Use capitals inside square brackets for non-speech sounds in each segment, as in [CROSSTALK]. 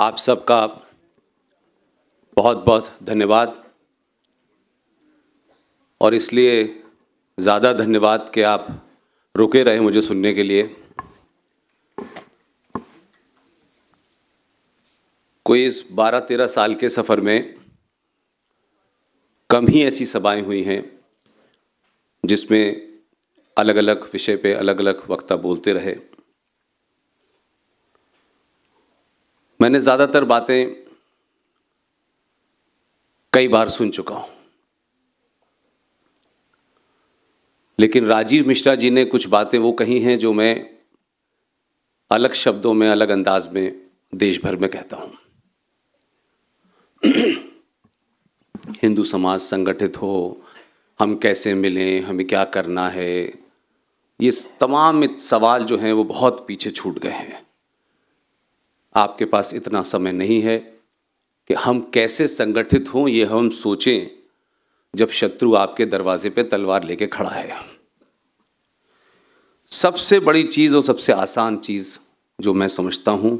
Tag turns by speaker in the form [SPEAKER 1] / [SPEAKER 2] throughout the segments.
[SPEAKER 1] आप सबका बहुत बहुत धन्यवाद और इसलिए ज़्यादा धन्यवाद कि आप रुके रहे मुझे सुनने के लिए कोई इस बारह तेरह साल के सफ़र में कम ही ऐसी सभाएं हुई हैं जिसमें अलग अलग विषय पे अलग अलग वक्ता बोलते रहे मैंने ज़्यादातर बातें कई बार सुन चुका हूं लेकिन राजीव मिश्रा जी ने कुछ बातें वो कही हैं जो मैं अलग शब्दों में अलग अंदाज में देश भर में कहता हूँ [CLEARS THROAT] हिंदू समाज संगठित हो हम कैसे मिलें हमें क्या करना है ये तमाम सवाल जो हैं वो बहुत पीछे छूट गए हैं आपके पास इतना समय नहीं है कि हम कैसे संगठित हों ये हम सोचें जब शत्रु आपके दरवाजे पे तलवार लेके खड़ा है सबसे बड़ी चीज़ और सबसे आसान चीज़ जो मैं समझता हूँ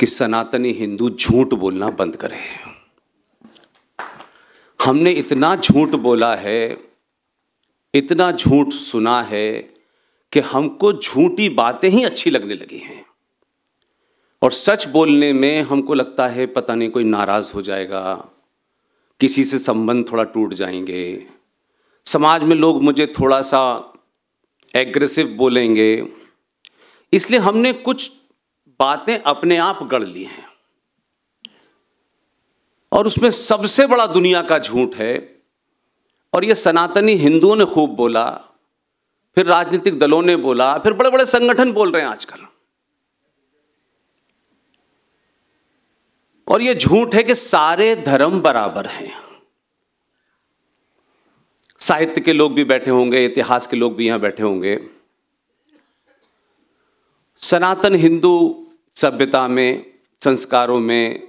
[SPEAKER 1] कि सनातनी हिंदू झूठ बोलना बंद करें हमने इतना झूठ बोला है इतना झूठ सुना है कि हमको झूठी बातें ही अच्छी लगने लगी हैं और सच बोलने में हमको लगता है पता नहीं कोई नाराज़ हो जाएगा किसी से संबंध थोड़ा टूट जाएंगे समाज में लोग मुझे थोड़ा सा एग्रेसिव बोलेंगे इसलिए हमने कुछ बातें अपने आप गढ़ ली हैं और उसमें सबसे बड़ा दुनिया का झूठ है और ये सनातनी हिंदुओं ने खूब बोला फिर राजनीतिक दलों ने बोला फिर बड़े बड़े संगठन बोल रहे हैं आजकल और यह झूठ है कि सारे धर्म बराबर हैं साहित्य के लोग भी बैठे होंगे इतिहास के लोग भी यहां बैठे होंगे सनातन हिंदू सभ्यता में संस्कारों में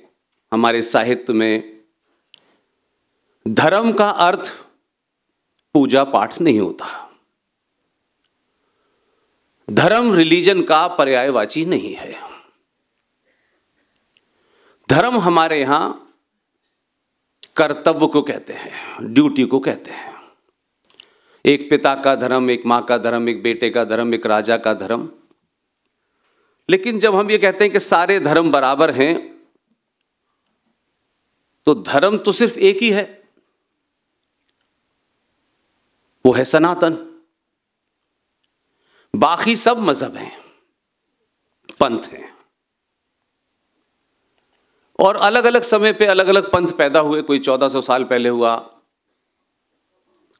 [SPEAKER 1] हमारे साहित्य में धर्म का अर्थ पूजा पाठ नहीं होता धर्म रिलीजन का पर्यायवाची नहीं है धर्म हमारे यहां कर्तव्य को कहते हैं ड्यूटी को कहते हैं एक पिता का धर्म एक मां का धर्म एक बेटे का धर्म एक राजा का धर्म लेकिन जब हम ये कहते हैं कि सारे धर्म बराबर हैं तो धर्म तो सिर्फ एक ही है वो है सनातन बाकी सब मजहब हैं पंथ हैं और अलग अलग समय पे अलग अलग पंथ पैदा हुए कोई 1400 साल पहले हुआ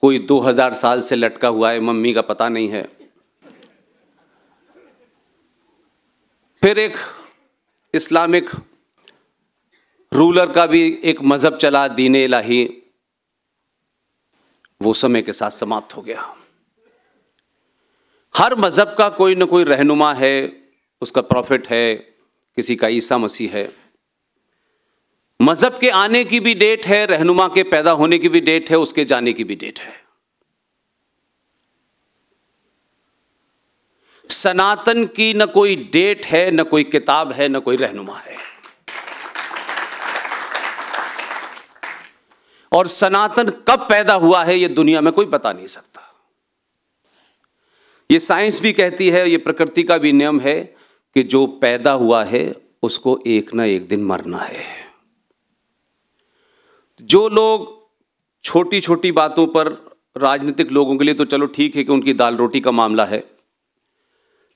[SPEAKER 1] कोई 2000 साल से लटका हुआ है मम्मी का पता नहीं है फिर एक इस्लामिक रूलर का भी एक मज़हब चला दीने लाही वो समय के साथ समाप्त हो गया हर मज़हब का कोई ना कोई रहनुमा है उसका प्रॉफिट है किसी का ईसा मसीह है मज़हब के आने की भी डेट है रहनुमा के पैदा होने की भी डेट है उसके जाने की भी डेट है सनातन की न कोई डेट है न कोई किताब है न कोई रहनुमा है और सनातन कब पैदा हुआ है ये दुनिया में कोई बता नहीं सकता ये साइंस भी कहती है ये प्रकृति का भी नियम है कि जो पैदा हुआ है उसको एक ना एक दिन मरना है जो लोग छोटी छोटी बातों पर राजनीतिक लोगों के लिए तो चलो ठीक है कि उनकी दाल रोटी का मामला है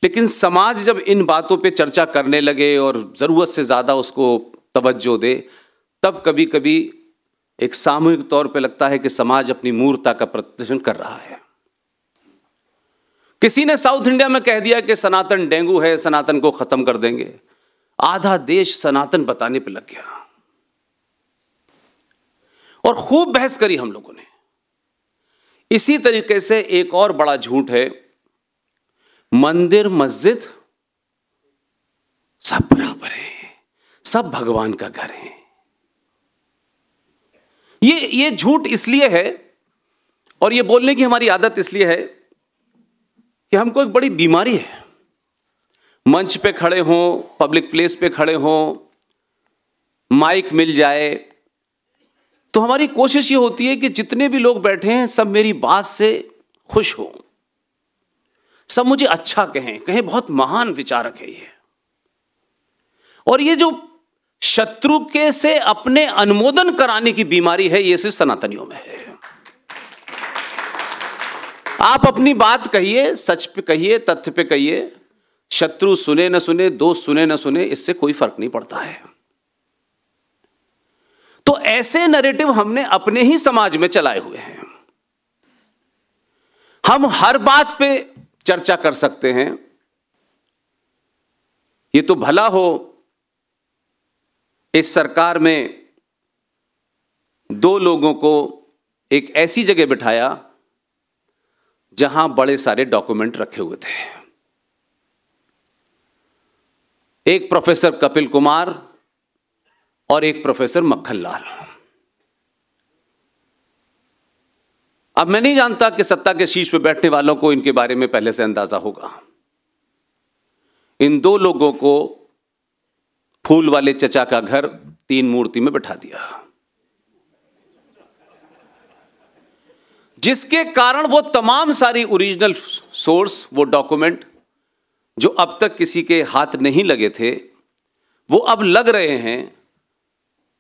[SPEAKER 1] लेकिन समाज जब इन बातों पे चर्चा करने लगे और ज़रूरत से ज़्यादा उसको तवज्जो दे तब कभी कभी एक सामूहिक तौर पे लगता है कि समाज अपनी मूर्ता का प्रदर्शन कर रहा है किसी ने साउथ इंडिया में कह दिया कि सनातन डेंगू है सनातन को ख़त्म कर देंगे आधा देश सनातन बताने पर लग गया और खूब बहस करी हम लोगों ने इसी तरीके से एक और बड़ा झूठ है मंदिर मस्जिद सब बराबर है सब भगवान का घर है ये ये झूठ इसलिए है और ये बोलने की हमारी आदत इसलिए है कि हमको एक बड़ी बीमारी है मंच पे खड़े हों पब्लिक प्लेस पे खड़े हों माइक मिल जाए तो हमारी कोशिश ये होती है कि जितने भी लोग बैठे हैं सब मेरी बात से खुश हो सब मुझे अच्छा कहें कहें बहुत महान विचारक है ये और ये जो शत्रु के से अपने अनुमोदन कराने की बीमारी है ये सिर्फ सनातनियों में है आप अपनी बात कहिए सच पे कहिए तथ्य पे कहिए शत्रु सुने न सुने दोस्त सुने न सुने इससे कोई फर्क नहीं पड़ता है तो ऐसे नरेटिव हमने अपने ही समाज में चलाए हुए हैं हम हर बात पे चर्चा कर सकते हैं ये तो भला हो इस सरकार में दो लोगों को एक ऐसी जगह बिठाया जहां बड़े सारे डॉक्यूमेंट रखे हुए थे एक प्रोफेसर कपिल कुमार और एक प्रोफेसर मक्खन लाल अब मैं नहीं जानता कि सत्ता के शीश पर बैठने वालों को इनके बारे में पहले से अंदाजा होगा इन दो लोगों को फूल वाले चचा का घर तीन मूर्ति में बैठा दिया जिसके कारण वो तमाम सारी ओरिजिनल सोर्स वो डॉक्यूमेंट जो अब तक किसी के हाथ नहीं लगे थे वो अब लग रहे हैं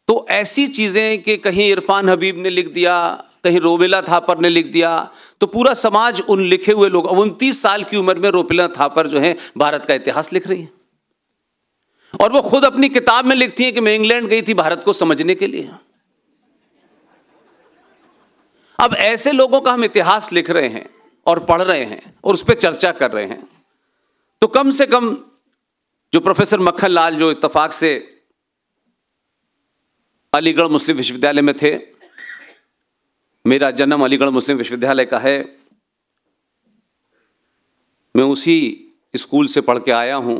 [SPEAKER 1] तो ऐसी चीज़ें कि कहीं इरफान हबीब ने लिख दिया कहीं रोबेला थापर ने लिख दिया तो पूरा समाज उन लिखे हुए लोग अब उनतीस साल की उम्र में रोबेला थापर जो है भारत का इतिहास लिख रही हैं और वो खुद अपनी किताब में लिखती हैं कि मैं इंग्लैंड गई थी भारत को समझने के लिए अब ऐसे लोगों का हम इतिहास लिख रहे हैं और पढ़ रहे हैं और उस पर चर्चा कर रहे हैं तो कम से कम जो प्रोफेसर मक्खन लाल जो इतफाक से अलीगढ़ मुस्लिम विश्वविद्यालय में थे मेरा जन्म अलीगढ़ मुस्लिम विश्वविद्यालय का है मैं उसी स्कूल से पढ़ के आया हूँ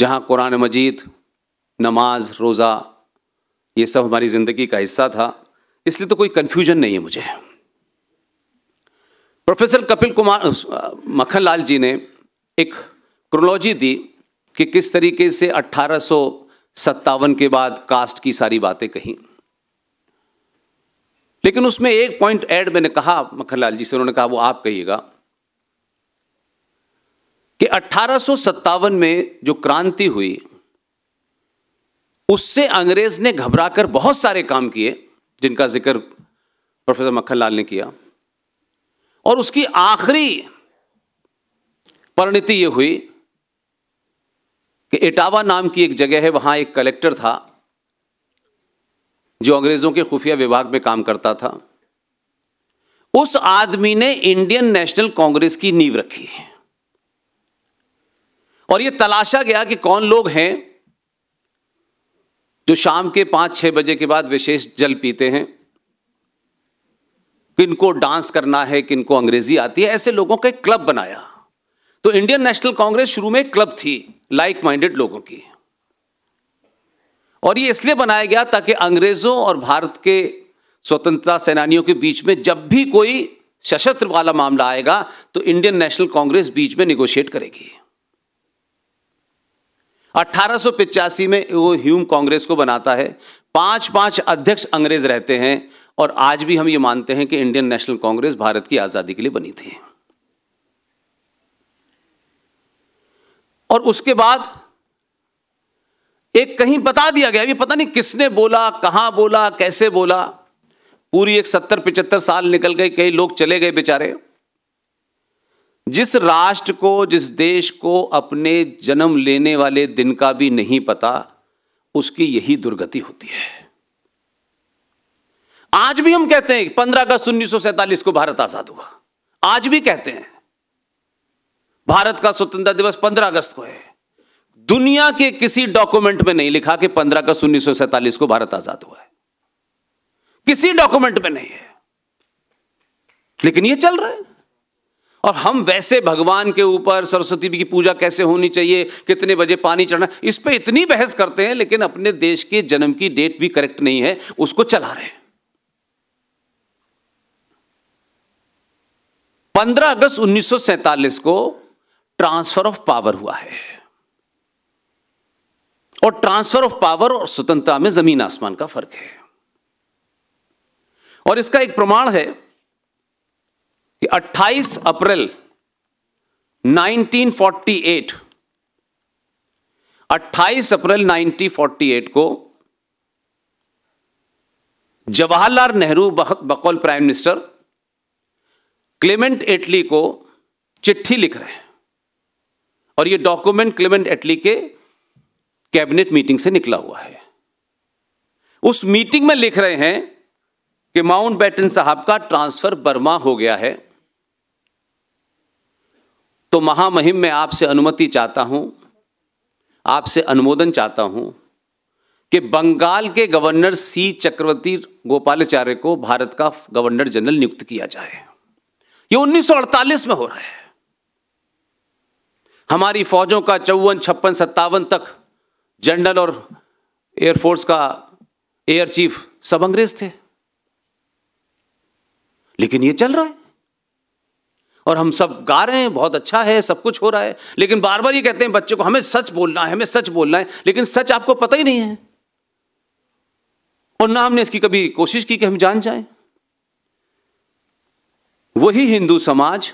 [SPEAKER 1] जहाँ कुरान मजीद नमाज रोज़ा ये सब हमारी ज़िंदगी का हिस्सा था इसलिए तो कोई कन्फ्यूजन नहीं है मुझे प्रोफेसर कपिल कुमार मखनलाल लाल जी ने एक क्रोलॉजी दी कि किस तरीके से अट्ठारह सत्तावन के बाद कास्ट की सारी बातें कही लेकिन उसमें एक पॉइंट ऐड मैंने कहा मक्खनलाल जी से उन्होंने कहा वो आप कहिएगा कि अट्ठारह में जो क्रांति हुई उससे अंग्रेज ने घबराकर बहुत सारे काम किए जिनका जिक्र प्रोफेसर मखनलाल ने किया और उसकी आखिरी परिणति ये हुई कि इटावा नाम की एक जगह है वहाँ एक कलेक्टर था जो अंग्रेज़ों के खुफिया विभाग में काम करता था उस आदमी ने इंडियन नेशनल कांग्रेस की नींव रखी है और यह तलाशा गया कि कौन लोग हैं जो शाम के पांच छह बजे के बाद विशेष जल पीते हैं किनको डांस करना है किनको अंग्रेजी आती है ऐसे लोगों का एक क्लब बनाया तो इंडियन नेशनल कांग्रेस शुरू में क्लब थी लाइक माइंडेड लोगों की और ये इसलिए बनाया गया ताकि अंग्रेज़ों और भारत के स्वतंत्रता सेनानियों के बीच में जब भी कोई सशस्त्र वाला मामला आएगा तो इंडियन नेशनल कांग्रेस बीच में निगोशिएट करेगी अट्ठारह में वो ह्यूम कांग्रेस को बनाता है पांच पांच अध्यक्ष अंग्रेज रहते हैं और आज भी हम ये मानते हैं कि इंडियन नेशनल कांग्रेस भारत की आज़ादी के लिए बनी थी और उसके बाद एक कहीं बता दिया गया ये पता नहीं किसने बोला कहां बोला कैसे बोला पूरी एक सत्तर पिचहत्तर साल निकल गए कई लोग चले गए बेचारे जिस राष्ट्र को जिस देश को अपने जन्म लेने वाले दिन का भी नहीं पता उसकी यही दुर्गति होती है आज भी हम कहते हैं पंद्रह अगस्त उन्नीस को भारत आजाद हुआ आज भी कहते हैं भारत का स्वतंत्रता दिवस 15 अगस्त को है दुनिया के किसी डॉक्यूमेंट में नहीं लिखा कि 15 अगस्त उन्नीस को भारत आजाद हुआ है किसी डॉक्यूमेंट में नहीं है लेकिन यह चल रहा है और हम वैसे भगवान के ऊपर सरस्वती की पूजा कैसे होनी चाहिए कितने बजे पानी चढ़ना इस पर इतनी बहस करते हैं लेकिन अपने देश के जन्म की डेट भी करेक्ट नहीं है उसको चला रहे हैं पंद्रह अगस्त उन्नीस को ट्रांसफर ऑफ पावर हुआ है और ट्रांसफर ऑफ पावर और स्वतंत्रता में जमीन आसमान का फर्क है और इसका एक प्रमाण है कि 28 अप्रैल 1948 28 अप्रैल 1948 को जवाहरलाल नेहरू बकौल प्राइम मिनिस्टर क्लेमेंट एटली को चिट्ठी लिख रहे हैं और ये डॉक्यूमेंट क्लेमेंट एटली के कैबिनेट मीटिंग से निकला हुआ है उस मीटिंग में लिख रहे हैं कि माउंट बैटन साहब का ट्रांसफर बर्मा हो गया है तो महामहिम में आपसे अनुमति चाहता हूं आपसे अनुमोदन चाहता हूं कि बंगाल के गवर्नर सी चक्रवर्ती गोपालाचार्य को भारत का गवर्नर जनरल नियुक्त किया जाए यह 1948 में हो रहा है हमारी फ़ौजों का चौवन छप्पन सत्तावन तक जनरल और एयरफोर्स का एयर चीफ सब अंग्रेज थे लेकिन ये चल रहा है और हम सब गा रहे हैं बहुत अच्छा है सब कुछ हो रहा है लेकिन बार बार ये कहते हैं बच्चे को हमें सच बोलना है हमें सच बोलना है लेकिन सच आपको पता ही नहीं है और ना हमने इसकी कभी कोशिश की कि हम जान जाएं वही हिंदू समाज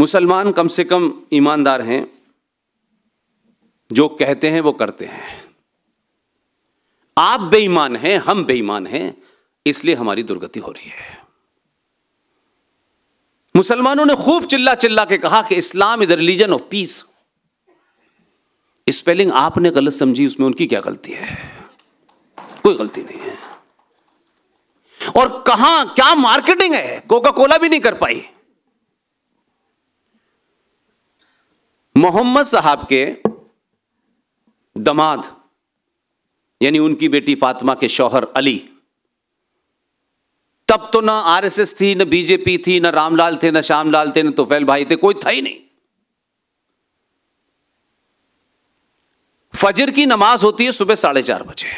[SPEAKER 1] मुसलमान कम से कम ईमानदार हैं जो कहते हैं वो करते हैं आप बेईमान हैं हम बेईमान हैं इसलिए हमारी दुर्गति हो रही है मुसलमानों ने खूब चिल्ला चिल्ला के कहा कि Islam is religion of peace spelling आपने गलत समझी उसमें उनकी क्या गलती है कोई गलती नहीं है और कहा क्या मार्केटिंग है कोका कोला भी नहीं कर पाई मोहम्मद साहब के दमाद यानी उनकी बेटी फातिमा के शौहर अली तब तो ना आरएसएस थी ना बीजेपी थी ना रामलाल थे ना श्यामलाल थे ना तोफेल भाई थे कोई था ही नहीं फजर की नमाज होती है सुबह साढ़े चार बजे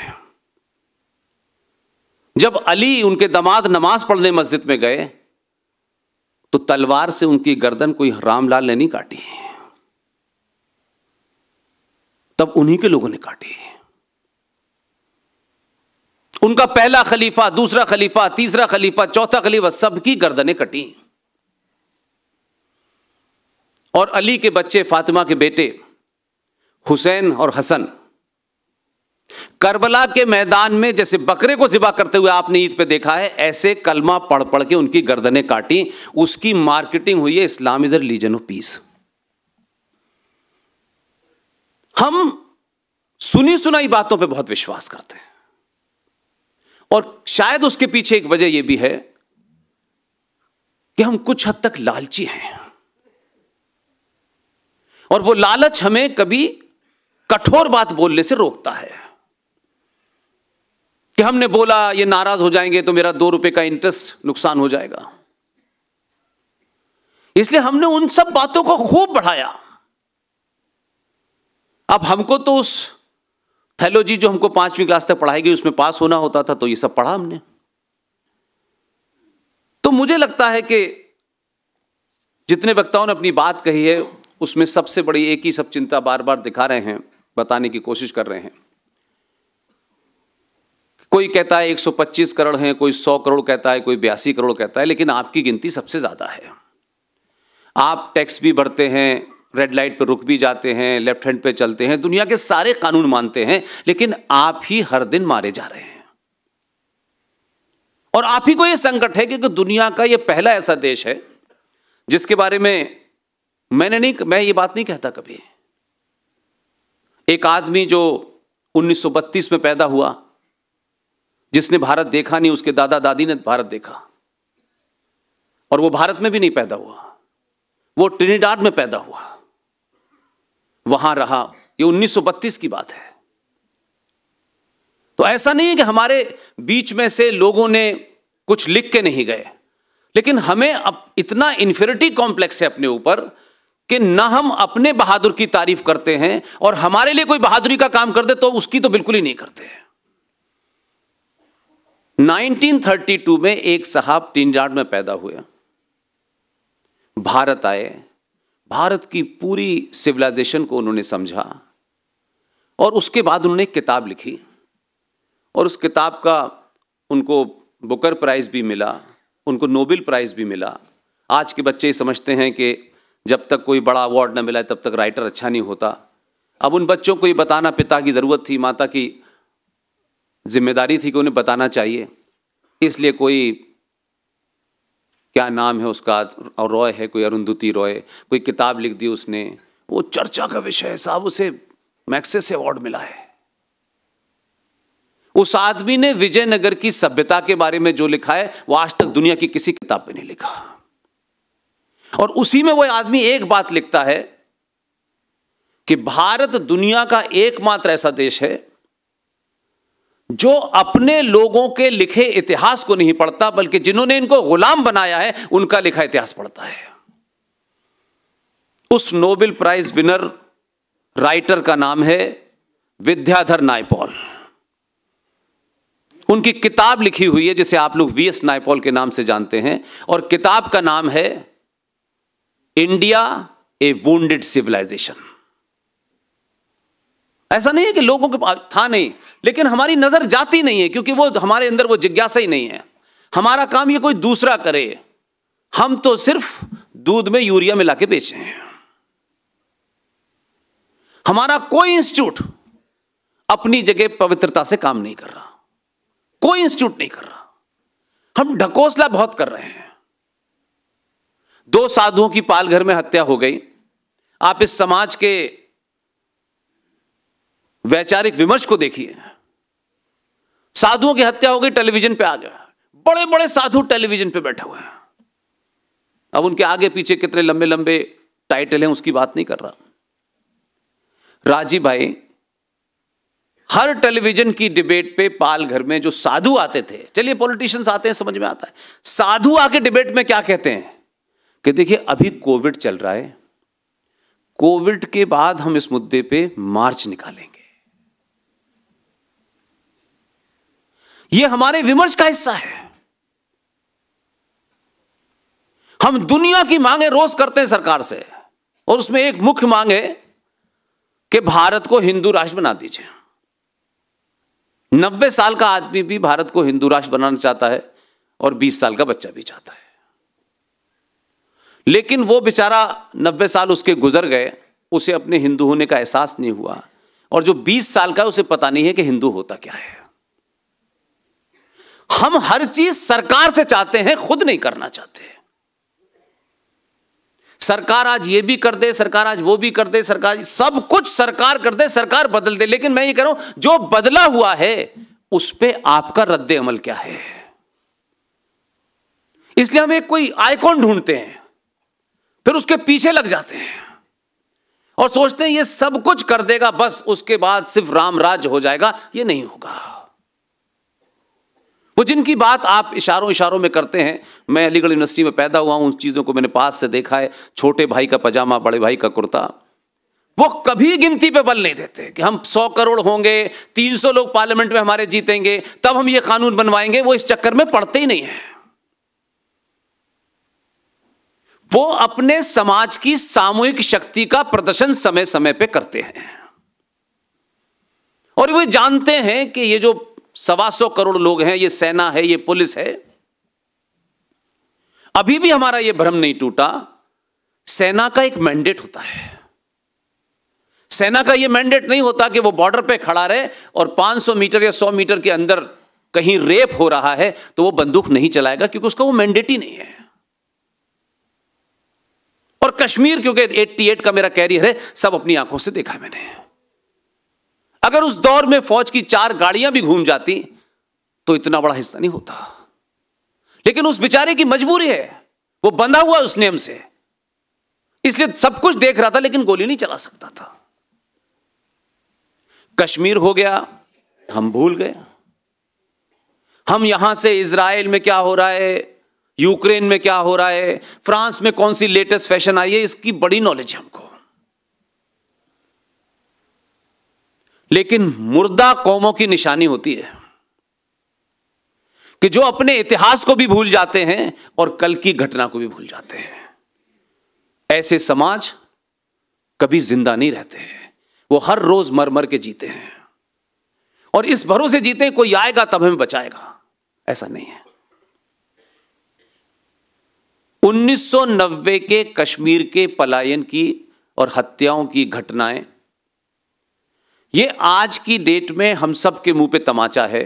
[SPEAKER 1] जब अली उनके दमाद नमाज पढ़ने मस्जिद में गए तो तलवार से उनकी गर्दन कोई रामलाल ने नहीं काटी तब उन्हीं के लोगों ने काटी उनका पहला खलीफा दूसरा खलीफा तीसरा खलीफा चौथा खलीफा सबकी गर्दनें कटी और अली के बच्चे फातिमा के बेटे हुसैन और हसन करबला के मैदान में जैसे बकरे को जिबा करते हुए आपने ईद पे देखा है ऐसे कलमा पढ़ पढ़ के उनकी गर्दनें काटी उसकी मार्केटिंग हुई है Islam is religion of peace हम सुनी सुनाई बातों पे बहुत विश्वास करते हैं और शायद उसके पीछे एक वजह यह भी है कि हम कुछ हद तक लालची हैं और वो लालच हमें कभी कठोर बात बोलने से रोकता है कि हमने बोला ये नाराज हो जाएंगे तो मेरा दो रुपए का इंटरेस्ट नुकसान हो जाएगा इसलिए हमने उन सब बातों को खूब बढ़ाया अब हमको तो उस थैलोजी जो हमको पांचवी क्लास तक पढ़ाई गई उसमें पास होना होता था तो ये सब पढ़ा हमने तो मुझे लगता है कि जितने वक्ताओं ने अपनी बात कही है उसमें सबसे बड़ी एक ही सब चिंता बार बार दिखा रहे हैं बताने की कोशिश कर रहे हैं कोई कहता है 125 करोड़ हैं कोई 100 करोड़ कहता है कोई बयासी करोड़ कहता है लेकिन आपकी गिनती सबसे ज़्यादा है आप टैक्स भी भरते हैं रेड लाइट पर रुक भी जाते हैं लेफ्ट हैंड पे चलते हैं दुनिया के सारे कानून मानते हैं लेकिन आप ही हर दिन मारे जा रहे हैं और आप ही को यह संकट है क्योंकि दुनिया का यह पहला ऐसा देश है जिसके बारे में मैंने नहीं मैं ये बात नहीं कहता कभी एक आदमी जो 1932 में पैदा हुआ जिसने भारत देखा नहीं उसके दादा दादी ने भारत देखा और वो भारत में भी नहीं पैदा हुआ वो ट्रिनिडाड में पैदा हुआ वहां रहा ये 1932 की बात है तो ऐसा नहीं है कि हमारे बीच में से लोगों ने कुछ लिख के नहीं गए लेकिन हमें अब इतना इंफेरिटी कॉम्प्लेक्स है अपने ऊपर कि ना हम अपने बहादुर की तारीफ करते हैं और हमारे लिए कोई बहादुरी का काम कर दे तो उसकी तो बिल्कुल ही नहीं करते हैं 1932 में एक साहब तीन में पैदा हुए भारत आए भारत की पूरी सिविलाइजेशन को उन्होंने समझा और उसके बाद उन्होंने एक किताब लिखी और उस किताब का उनको बुकर प्राइज़ भी मिला उनको नोबेल प्राइज़ भी मिला आज के बच्चे समझते हैं कि जब तक कोई बड़ा अवार्ड ना मिला तब तक राइटर अच्छा नहीं होता अब उन बच्चों को ये बताना पिता की ज़रूरत थी माता की जिम्मेदारी थी कि उन्हें बताना चाहिए इसलिए कोई क्या नाम है उसका और रॉय है कोई अरुंधति रॉय कोई किताब लिख दी उसने वो चर्चा का विषय है साहब उसे मैक्सेस अवार्ड मिला है उस आदमी ने विजयनगर की सभ्यता के बारे में जो लिखा है वो आज तक दुनिया की किसी किताब में नहीं लिखा और उसी में वो आदमी एक बात लिखता है कि भारत दुनिया का एकमात्र ऐसा देश है जो अपने लोगों के लिखे इतिहास को नहीं पढ़ता बल्कि जिन्होंने इनको गुलाम बनाया है उनका लिखा इतिहास पढ़ता है उस नोबेल प्राइज विनर राइटर का नाम है विद्याधर नायपॉल उनकी किताब लिखी हुई है जिसे आप लोग वी एस नायपॉल के नाम से जानते हैं और किताब का नाम है इंडिया ए वेड सिविलाइजेशन ऐसा नहीं है कि लोगों के पास था नहीं लेकिन हमारी नज़र जाती नहीं है क्योंकि वो हमारे अंदर वो जिज्ञासा ही नहीं है हमारा काम ये कोई दूसरा करे हम तो सिर्फ दूध में यूरिया मिला के बेचे हैं हमारा कोई इंस्टीट्यूट अपनी जगह पवित्रता से काम नहीं कर रहा कोई इंस्टीट्यूट नहीं कर रहा हम ढकोसला बहुत कर रहे हैं दो साधुओं की पालघर में हत्या हो गई आप इस समाज के वैचारिक विमर्श को देखिए साधुओं की हत्या हो गई टेलीविजन पे आ गया बड़े बड़े साधु टेलीविजन पे बैठे हुए हैं अब उनके आगे पीछे कितने लंबे लंबे टाइटल हैं उसकी बात नहीं कर रहा राजीव भाई हर टेलीविजन की डिबेट पे पाल घर में जो साधु आते थे चलिए पॉलिटिशियंस आते हैं समझ में आता है साधु आके डिबेट में क्या कहते हैं कि देखिए अभी कोविड चल रहा है कोविड के बाद हम इस मुद्दे पे मार्च निकालेंगे यह हमारे विमर्श का हिस्सा है हम दुनिया की मांगे रोज करते हैं सरकार से और उसमें एक मुख्य मांग है कि भारत को हिंदू राष्ट्र बना दीजिए नब्बे साल का आदमी भी भारत को हिंदू राष्ट्र बनाना चाहता है और बीस साल का बच्चा भी चाहता है लेकिन वो बेचारा नब्बे साल उसके गुजर गए उसे अपने हिंदू होने का एहसास नहीं हुआ और जो बीस साल का है उसे पता नहीं है कि हिंदू होता क्या है हम हर चीज सरकार से चाहते हैं खुद नहीं करना चाहते सरकार आज ये भी कर दे सरकार आज वो भी कर दे सरकार सब कुछ सरकार कर दे सरकार बदल दे लेकिन मैं ये कह रहा हूं जो बदला हुआ है उस पर आपका रद्द अमल क्या है इसलिए हम एक कोई आइकॉन ढूंढते हैं फिर उसके पीछे लग जाते हैं और सोचते हैं ये सब कुछ कर देगा बस उसके बाद सिर्फ राम राज्य हो जाएगा ये नहीं होगा तो जिनकी बात आप इशारों इशारों में करते हैं मैं अलीगढ़ यूनिवर्सिटी में पैदा हुआ हूं उन चीज़ों को मैंने पास से देखा है छोटे भाई का पजामा बड़े भाई का कुर्ता वो कभी गिनती पे बल नहीं देते कि हम सौ करोड़ होंगे तीन सौ लोग पार्लियामेंट में हमारे जीतेंगे तब हम ये कानून बनवाएंगे वो इस चक्कर में पड़ते ही नहीं है वो अपने समाज की सामूहिक शक्ति का प्रदर्शन समय समय पे करते हैं और वे जानते हैं कि ये जो सवा सौ करोड़ लोग हैं ये सेना है ये पुलिस है अभी भी हमारा ये भ्रम नहीं टूटा सेना का एक मैंडेट होता है सेना का यह मैंडेट नहीं होता कि वो बॉर्डर पे खड़ा रहे और 500 मीटर या 100 मीटर के अंदर कहीं रेप हो रहा है तो वो बंदूक नहीं चलाएगा क्योंकि उसका वो मैंडेट ही नहीं है और कश्मीर क्योंकि 88 का मेरा कैरियर है सब अपनी आंखों से देखा मैंने अगर उस दौर में फौज की चार गाड़ियां भी घूम जाती तो इतना बड़ा हिस्सा नहीं होता लेकिन उस बेचारे की मजबूरी है वो बंधा हुआ उस नियम से इसलिए सब कुछ देख रहा था लेकिन गोली नहीं चला सकता था कश्मीर हो गया हम भूल गए हम यहां से इसराइल में क्या हो रहा है यूक्रेन में क्या हो रहा है फ्रांस में कौन सी लेटेस्ट फैशन आई है इसकी बड़ी नॉलेज है हमको लेकिन मुर्दा कौमों की निशानी होती है कि जो अपने इतिहास को भी भूल जाते हैं और कल की घटना को भी भूल जाते हैं ऐसे समाज कभी जिंदा नहीं रहते हैं वो हर रोज मर मर के जीते हैं और इस भरोसे जीते हैं कोई आएगा तब हमें बचाएगा ऐसा नहीं है 1990 के कश्मीर के पलायन की और हत्याओं की घटनाएं ये आज की डेट में हम सब के मुंह पे तमाचा है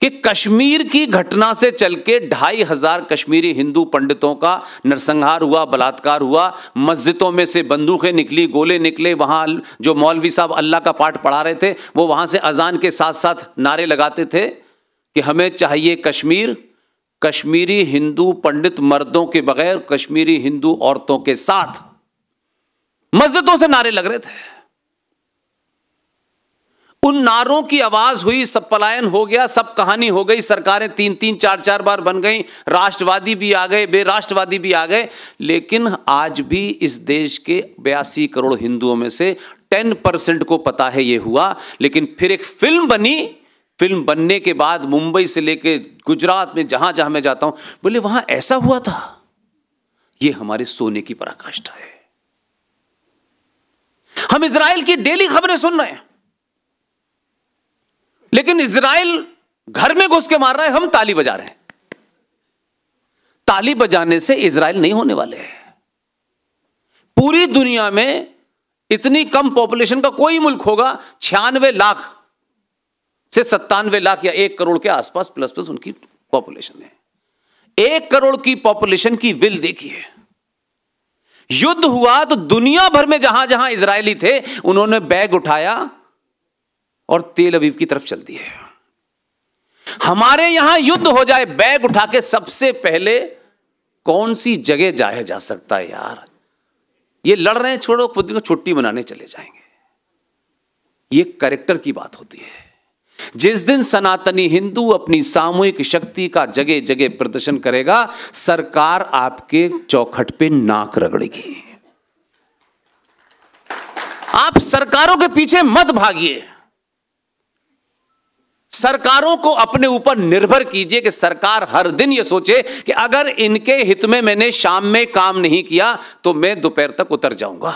[SPEAKER 1] कि कश्मीर की घटना से चल के ढाई हजार कश्मीरी हिंदू पंडितों का नरसंहार हुआ बलात्कार हुआ मस्जिदों में से बंदूकें निकली गोले निकले वहां जो मौलवी साहब अल्लाह का पाठ पढ़ा रहे थे वो वहां से अजान के साथ साथ नारे लगाते थे कि हमें चाहिए कश्मीर कश्मीरी हिंदू पंडित मर्दों के बगैर कश्मीरी हिंदू औरतों के साथ मस्जिदों से नारे लग रहे थे उन नारों की आवाज हुई सब पलायन हो गया सब कहानी हो गई सरकारें तीन तीन चार चार बार बन गई राष्ट्रवादी भी आ गए बेराष्ट्रवादी भी आ गए लेकिन आज भी इस देश के बयासी करोड़ हिंदुओं में से टेन परसेंट को पता है ये हुआ लेकिन फिर एक फिल्म बनी फिल्म बनने के बाद मुंबई से लेके गुजरात में जहां जहां मैं जाता हूं बोले वहां ऐसा हुआ था ये हमारे सोने की पराकाष्ठा है हम इसराइल की डेली खबरें सुन रहे हैं लेकिन इसराइल घर में घुस के मार रहा है हम ताली बजा रहे हैं ताली बजाने से इसराइल नहीं होने वाले हैं पूरी दुनिया में इतनी कम पॉपुलेशन का कोई मुल्क होगा छियानवे लाख से सत्तानवे लाख या एक करोड़ के आसपास प्लस प्लस उनकी पॉपुलेशन है एक करोड़ की पॉपुलेशन की विल देखिए युद्ध हुआ तो दुनिया भर में जहां जहां इसराइली थे उन्होंने बैग उठाया और तेल अवीव की तरफ चलती है हमारे यहां युद्ध हो जाए बैग उठा के सबसे पहले कौन सी जगह जाया जा सकता है यार ये लड़ रहे हैं छोड़ो खुद को छुट्टी मनाने चले जाएंगे ये करेक्टर की बात होती है जिस दिन सनातनी हिंदू अपनी सामूहिक शक्ति का जगह जगह प्रदर्शन करेगा सरकार आपके चौखट पे नाक रगड़ेगी आप सरकारों के पीछे मत भागिए सरकारों को अपने ऊपर निर्भर कीजिए कि सरकार हर दिन यह सोचे कि अगर इनके हित में मैंने शाम में काम नहीं किया तो मैं दोपहर तक उतर जाऊंगा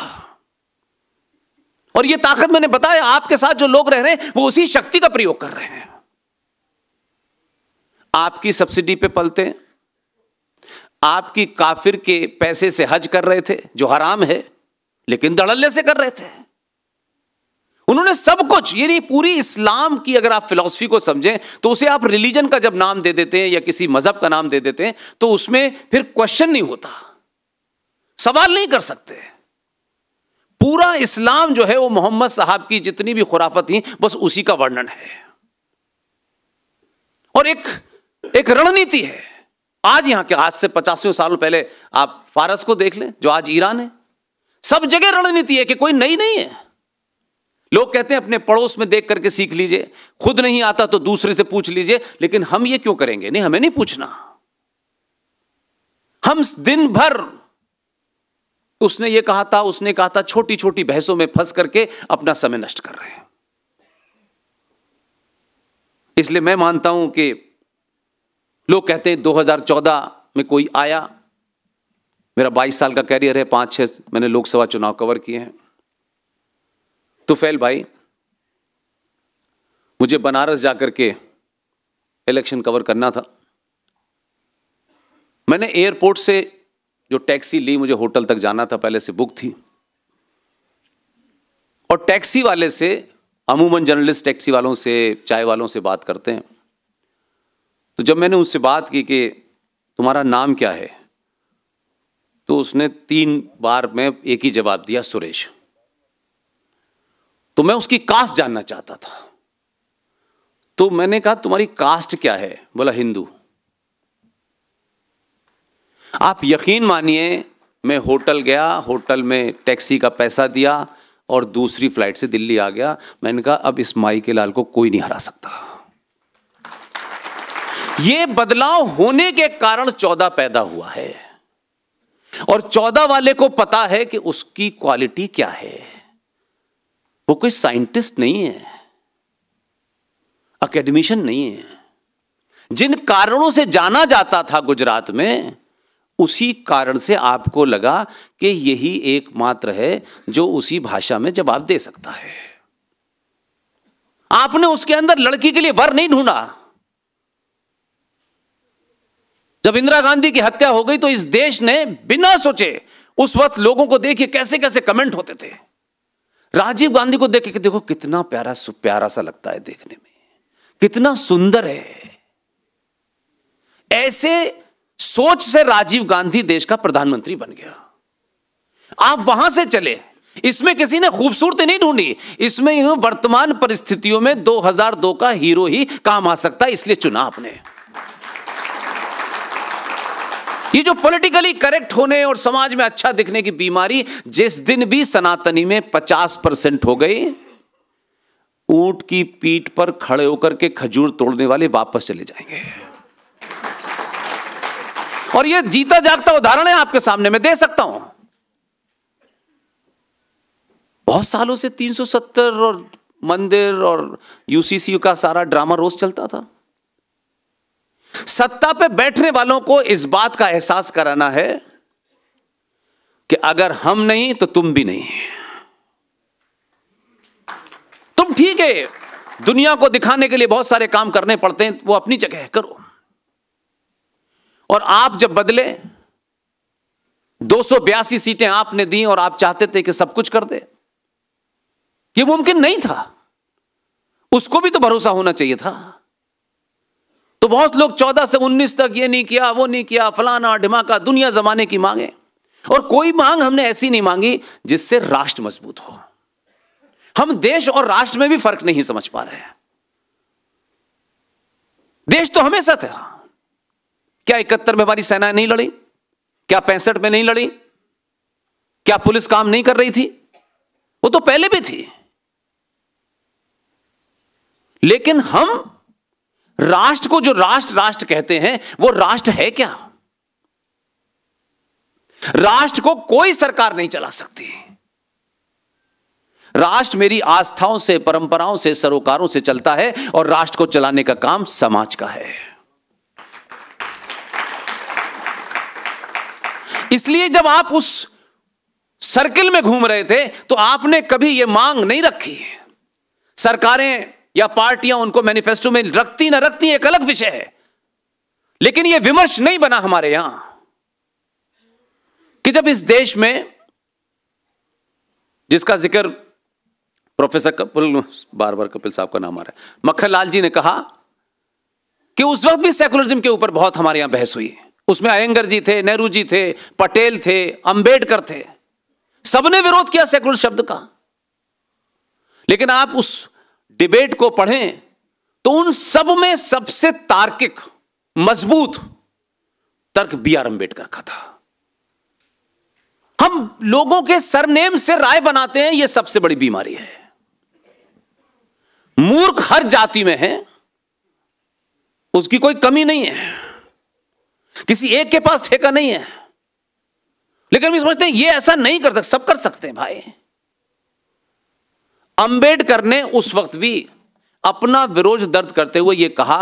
[SPEAKER 1] और यह ताकत मैंने बताया आपके साथ जो लोग रह रहे हैं वो उसी शक्ति का प्रयोग कर रहे हैं आपकी सब्सिडी पे पलते आपकी काफिर के पैसे से हज कर रहे थे जो हराम है लेकिन धड़ल्ले से कर रहे थे उन्होंने सब कुछ यानी पूरी इस्लाम की अगर आप फिलॉसफी को समझें तो उसे आप रिलीजन का जब नाम दे देते हैं या किसी मजहब का नाम दे देते हैं तो उसमें फिर क्वेश्चन नहीं होता सवाल नहीं कर सकते पूरा इस्लाम जो है वो मोहम्मद साहब की जितनी भी खुराफत थी बस उसी का वर्णन है और एक एक रणनीति है आज यहां के आज से पचासियों साल पहले आप फारस को देख लें जो आज ईरान है सब जगह रणनीति है कि कोई नई नहीं है लोग कहते हैं अपने पड़ोस में देख करके सीख लीजिए खुद नहीं आता तो दूसरे से पूछ लीजिए लेकिन हम ये क्यों करेंगे नहीं हमें नहीं पूछना हम दिन भर उसने ये कहा था उसने कहा था छोटी छोटी बहसों में फंस करके अपना समय नष्ट कर रहे हैं इसलिए मैं मानता हूं कि लोग कहते हैं 2014 में कोई आया मेरा 22 साल का कैरियर है पांच छह मैंने लोकसभा चुनाव कवर किए हैं तुफैल भाई मुझे बनारस जाकर के इलेक्शन कवर करना था मैंने एयरपोर्ट से जो टैक्सी ली मुझे होटल तक जाना था पहले से बुक थी और टैक्सी वाले से अमूमन जर्नलिस्ट टैक्सी वालों से चाय वालों से बात करते हैं तो जब मैंने उनसे बात की कि तुम्हारा नाम क्या है तो उसने तीन बार में एक ही जवाब दिया सुरेश तो मैं उसकी कास्ट जानना चाहता था तो मैंने कहा तुम्हारी कास्ट क्या है बोला हिंदू आप यकीन मानिए मैं होटल गया होटल में टैक्सी का पैसा दिया और दूसरी फ्लाइट से दिल्ली आ गया मैंने कहा अब इस माई के लाल को कोई नहीं हरा सकता यह बदलाव होने के कारण चौदह पैदा हुआ है और चौदह वाले को पता है कि उसकी क्वालिटी क्या है वो कोई साइंटिस्ट नहीं है अकेडमिशन नहीं है जिन कारणों से जाना जाता था गुजरात में उसी कारण से आपको लगा कि यही एकमात्र है जो उसी भाषा में जवाब दे सकता है आपने उसके अंदर लड़की के लिए वर नहीं ढूंढा जब इंदिरा गांधी की हत्या हो गई तो इस देश ने बिना सोचे उस वक्त लोगों को देखिए कैसे कैसे कमेंट होते थे राजीव गांधी को देख के देखो कितना प्यारा प्यारा सा लगता है देखने में कितना सुंदर है ऐसे सोच से राजीव गांधी देश का प्रधानमंत्री बन गया आप वहां से चले इसमें किसी ने खूबसूरती नहीं ढूंढी इसमें वर्तमान परिस्थितियों में 2002 का हीरो ही काम आ सकता है इसलिए चुना आपने ये जो पॉलिटिकली करेक्ट होने और समाज में अच्छा दिखने की बीमारी जिस दिन भी सनातनी में 50 परसेंट हो गई ऊंट की पीठ पर खड़े होकर के खजूर तोड़ने वाले वापस चले जाएंगे और ये जीता जागता उदाहरण है आपके सामने मैं दे सकता हूं बहुत सालों से 370 और मंदिर और यूसीसी का सारा ड्रामा रोज चलता था सत्ता पे बैठने वालों को इस बात का एहसास कराना है कि अगर हम नहीं तो तुम भी नहीं तुम ठीक है दुनिया को दिखाने के लिए बहुत सारे काम करने पड़ते हैं वो अपनी जगह है करो और आप जब बदले दो सीटें आपने दी और आप चाहते थे कि सब कुछ कर दे ये मुमकिन नहीं था उसको भी तो भरोसा होना चाहिए था तो बहुत लोग चौदह से उन्नीस तक ये नहीं किया वो नहीं किया फलाना ढिमाका दुनिया जमाने की मांगे और कोई मांग हमने ऐसी नहीं मांगी जिससे राष्ट्र मजबूत हो हम देश और राष्ट्र में भी फर्क नहीं समझ पा रहे हैं देश तो हमेशा था क्या इकहत्तर में हमारी सेना नहीं लड़ी क्या पैंसठ में नहीं लड़ी क्या पुलिस काम नहीं कर रही थी वो तो पहले भी थी लेकिन हम राष्ट्र को जो राष्ट्र राष्ट्र कहते हैं वो राष्ट्र है क्या राष्ट्र को कोई सरकार नहीं चला सकती राष्ट्र मेरी आस्थाओं से परंपराओं से सरोकारों से चलता है और राष्ट्र को चलाने का काम समाज का है इसलिए जब आप उस सर्किल में घूम रहे थे तो आपने कभी यह मांग नहीं रखी सरकारें या पार्टियां उनको मैनिफेस्टो में रखती ना रखती एक अलग विषय है लेकिन यह विमर्श नहीं बना हमारे यहां कि जब इस देश में जिसका जिक्र प्रोफेसर कपिल बार बार कपिल साहब का नाम आ रहा है मक्खन लाल जी ने कहा कि उस वक्त भी सेकुलरिज्म के ऊपर बहुत हमारे यहां बहस हुई उसमें अयंगर जी थे नेहरू जी थे पटेल थे अंबेडकर थे सबने विरोध किया सेकुलर शब्द का लेकिन आप उस डिबेट को पढ़ें तो उन सब में सबसे तार्किक मजबूत तर्क बी आर अंबेडकर का था हम लोगों के सरनेम से राय बनाते हैं यह सबसे बड़ी बीमारी है मूर्ख हर जाति में है उसकी कोई कमी नहीं है किसी एक के पास ठेका नहीं है लेकिन हम समझते हैं ये ऐसा नहीं कर सकते सब कर सकते हैं भाई अंबेडकर ने उस वक्त भी अपना विरोध दर्द करते हुए यह कहा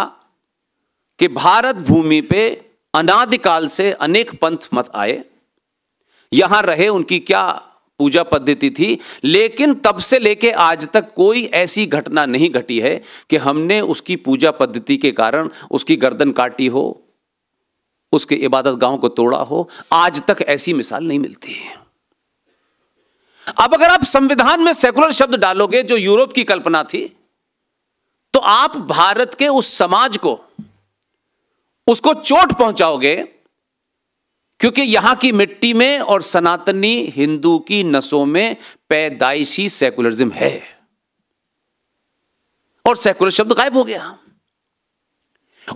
[SPEAKER 1] कि भारत भूमि पे अनादिकाल से अनेक पंथ मत आए यहां रहे उनकी क्या पूजा पद्धति थी लेकिन तब से लेके आज तक कोई ऐसी घटना नहीं घटी है कि हमने उसकी पूजा पद्धति के कारण उसकी गर्दन काटी हो उसके इबादत गांव को तोड़ा हो आज तक ऐसी मिसाल नहीं मिलती है अब अगर आप संविधान में सेकुलर शब्द डालोगे जो यूरोप की कल्पना थी तो आप भारत के उस समाज को उसको चोट पहुंचाओगे क्योंकि यहां की मिट्टी में और सनातनी हिंदू की नसों में पैदाइशी सेकुलरिज्म है और सेकुलर शब्द गायब हो गया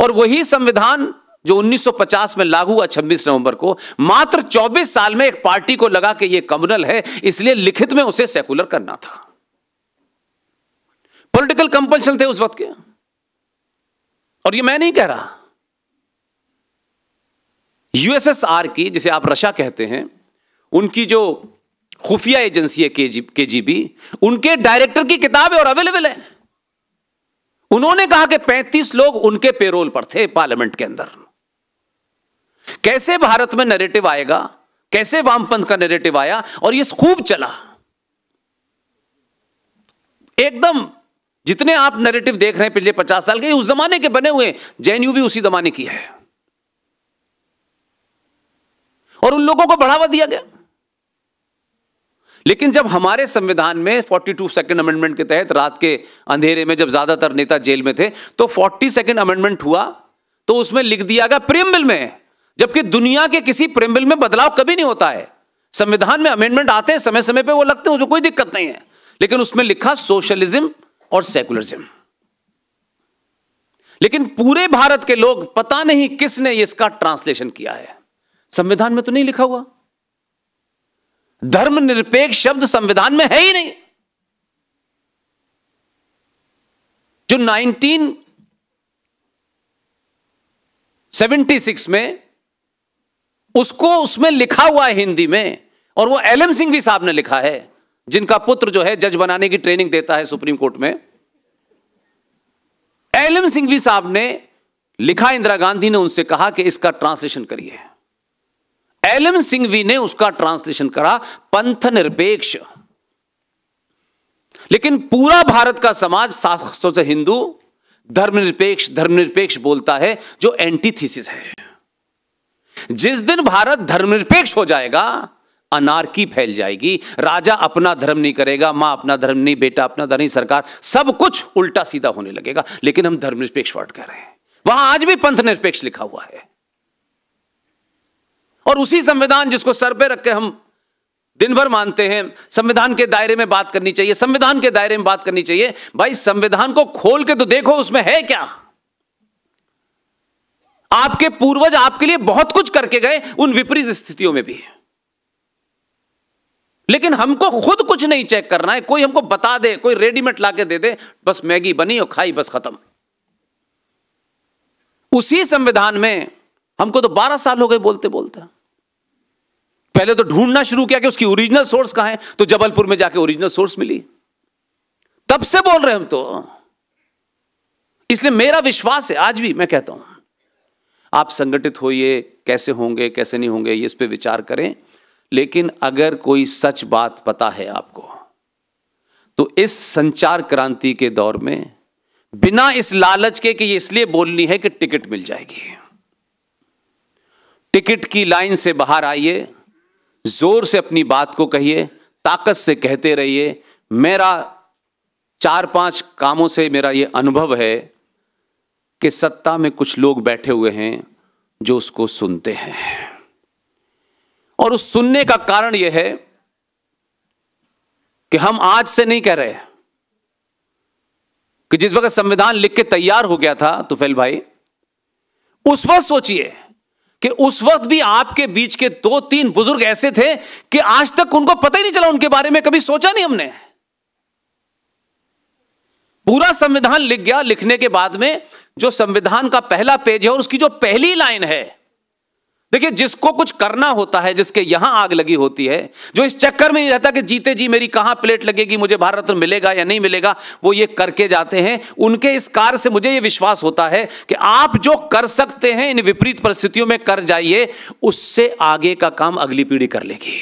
[SPEAKER 1] और वही संविधान जो 1950 में लागू हुआ 26 नवंबर को मात्र 24 साल में एक पार्टी को लगा कि यह कम्युनल है इसलिए लिखित में उसे सेकुलर करना था पॉलिटिकल कंपल्शन थे उस वक्त के और ये मैं नहीं कह रहा यूएसएसआर की जिसे आप रशा कहते हैं उनकी जो खुफिया एजेंसी है के जी उनके डायरेक्टर की किताब है और अवेलेबल है उन्होंने कहा कि 35 लोग उनके पेरोल पर थे पार्लियामेंट के अंदर कैसे भारत में नैरेटिव आएगा कैसे वामपंथ का नैरेटिव आया और ये खूब चला एकदम जितने आप नैरेटिव देख रहे हैं पिछले पचास साल के उस जमाने के बने हुए जेएनयू भी उसी जमाने की है और उन लोगों को बढ़ावा दिया गया लेकिन जब हमारे संविधान में 42 सेकेंड अमेंडमेंट के तहत रात के अंधेरे में जब ज्यादातर नेता जेल में थे तो 40 सेकेंड अमेंडमेंट हुआ तो उसमें लिख दिया गया बिल में जबकि दुनिया के किसी प्रेमबिल में बदलाव कभी नहीं होता है संविधान में अमेंडमेंट आते हैं समय समय पर वो लगते हैं उसमें कोई दिक्कत नहीं है लेकिन उसमें लिखा सोशलिज्म और सेकुलरिज्म लेकिन पूरे भारत के लोग पता नहीं किसने इसका ट्रांसलेशन किया है संविधान में तो नहीं लिखा हुआ धर्मनिरपेक्ष शब्द संविधान में है ही नहीं जो 1976 में उसको उसमें लिखा हुआ है हिंदी में और वो एल एम सिंह भी साहब ने लिखा है जिनका पुत्र जो है जज बनाने की ट्रेनिंग देता है सुप्रीम कोर्ट में एल एम सिंह भी साहब ने लिखा इंदिरा गांधी ने उनसे कहा कि इसका ट्रांसलेशन करिए एलएम सिंघवी ने उसका ट्रांसलेशन करा पंथ निरपेक्ष लेकिन पूरा भारत का समाज सात से हिंदू धर्मनिरपेक्ष धर्मनिरपेक्ष बोलता है जो एंटीथीसिस है जिस दिन भारत धर्मनिरपेक्ष हो जाएगा अनारकी फैल जाएगी राजा अपना धर्म नहीं करेगा मां अपना धर्म नहीं बेटा अपना धर्म नहीं सरकार सब कुछ उल्टा सीधा होने लगेगा लेकिन हम धर्मनिरपेक्ष वर्ड कह रहे हैं वहां आज भी पंथ निरपेक्ष लिखा हुआ है और उसी संविधान जिसको सर पे रख के हम दिन भर मानते हैं संविधान के दायरे में बात करनी चाहिए संविधान के दायरे में बात करनी चाहिए भाई संविधान को खोल के तो देखो उसमें है क्या आपके पूर्वज आपके लिए बहुत कुछ करके गए उन विपरीत स्थितियों में भी लेकिन हमको खुद कुछ नहीं चेक करना है कोई हमको बता दे कोई रेडीमेड लाके दे दे बस मैगी बनी और खाई बस खत्म उसी संविधान में हमको तो 12 साल हो गए बोलते बोलते पहले तो ढूंढना शुरू किया कि उसकी ओरिजिनल सोर्स कहां है तो जबलपुर में जाके ओरिजिनल सोर्स मिली तब से बोल रहे हम तो इसलिए मेरा विश्वास है आज भी मैं कहता हूं आप संगठित होइए कैसे होंगे कैसे नहीं होंगे ये इस पर विचार करें लेकिन अगर कोई सच बात पता है आपको तो इस संचार क्रांति के दौर में बिना इस लालच के कि ये इसलिए बोलनी है कि टिकट मिल जाएगी टिकट की लाइन से बाहर आइए जोर से अपनी बात को कहिए ताकत से कहते रहिए मेरा चार पांच कामों से मेरा ये अनुभव है कि सत्ता में कुछ लोग बैठे हुए हैं जो उसको सुनते हैं और उस सुनने का कारण यह है कि हम आज से नहीं कह रहे कि जिस वक्त संविधान लिख के तैयार हो गया था तुफेल तो भाई उस वक्त सोचिए कि उस वक्त भी आपके बीच के दो तीन बुजुर्ग ऐसे थे कि आज तक उनको पता ही नहीं चला उनके बारे में कभी सोचा नहीं हमने पूरा संविधान लिख गया लिखने के बाद में जो संविधान का पहला पेज है और उसकी जो पहली लाइन है देखिए जिसको कुछ करना होता है जिसके यहां आग लगी होती है जो इस चक्कर में नहीं रहता कि जीते जी मेरी कहां प्लेट लगेगी मुझे भारत रत्न मिलेगा या नहीं मिलेगा वो ये करके जाते हैं उनके इस कार्य से मुझे ये विश्वास होता है कि आप जो कर सकते हैं इन विपरीत परिस्थितियों में कर जाइए उससे आगे का काम अगली पीढ़ी कर लेगी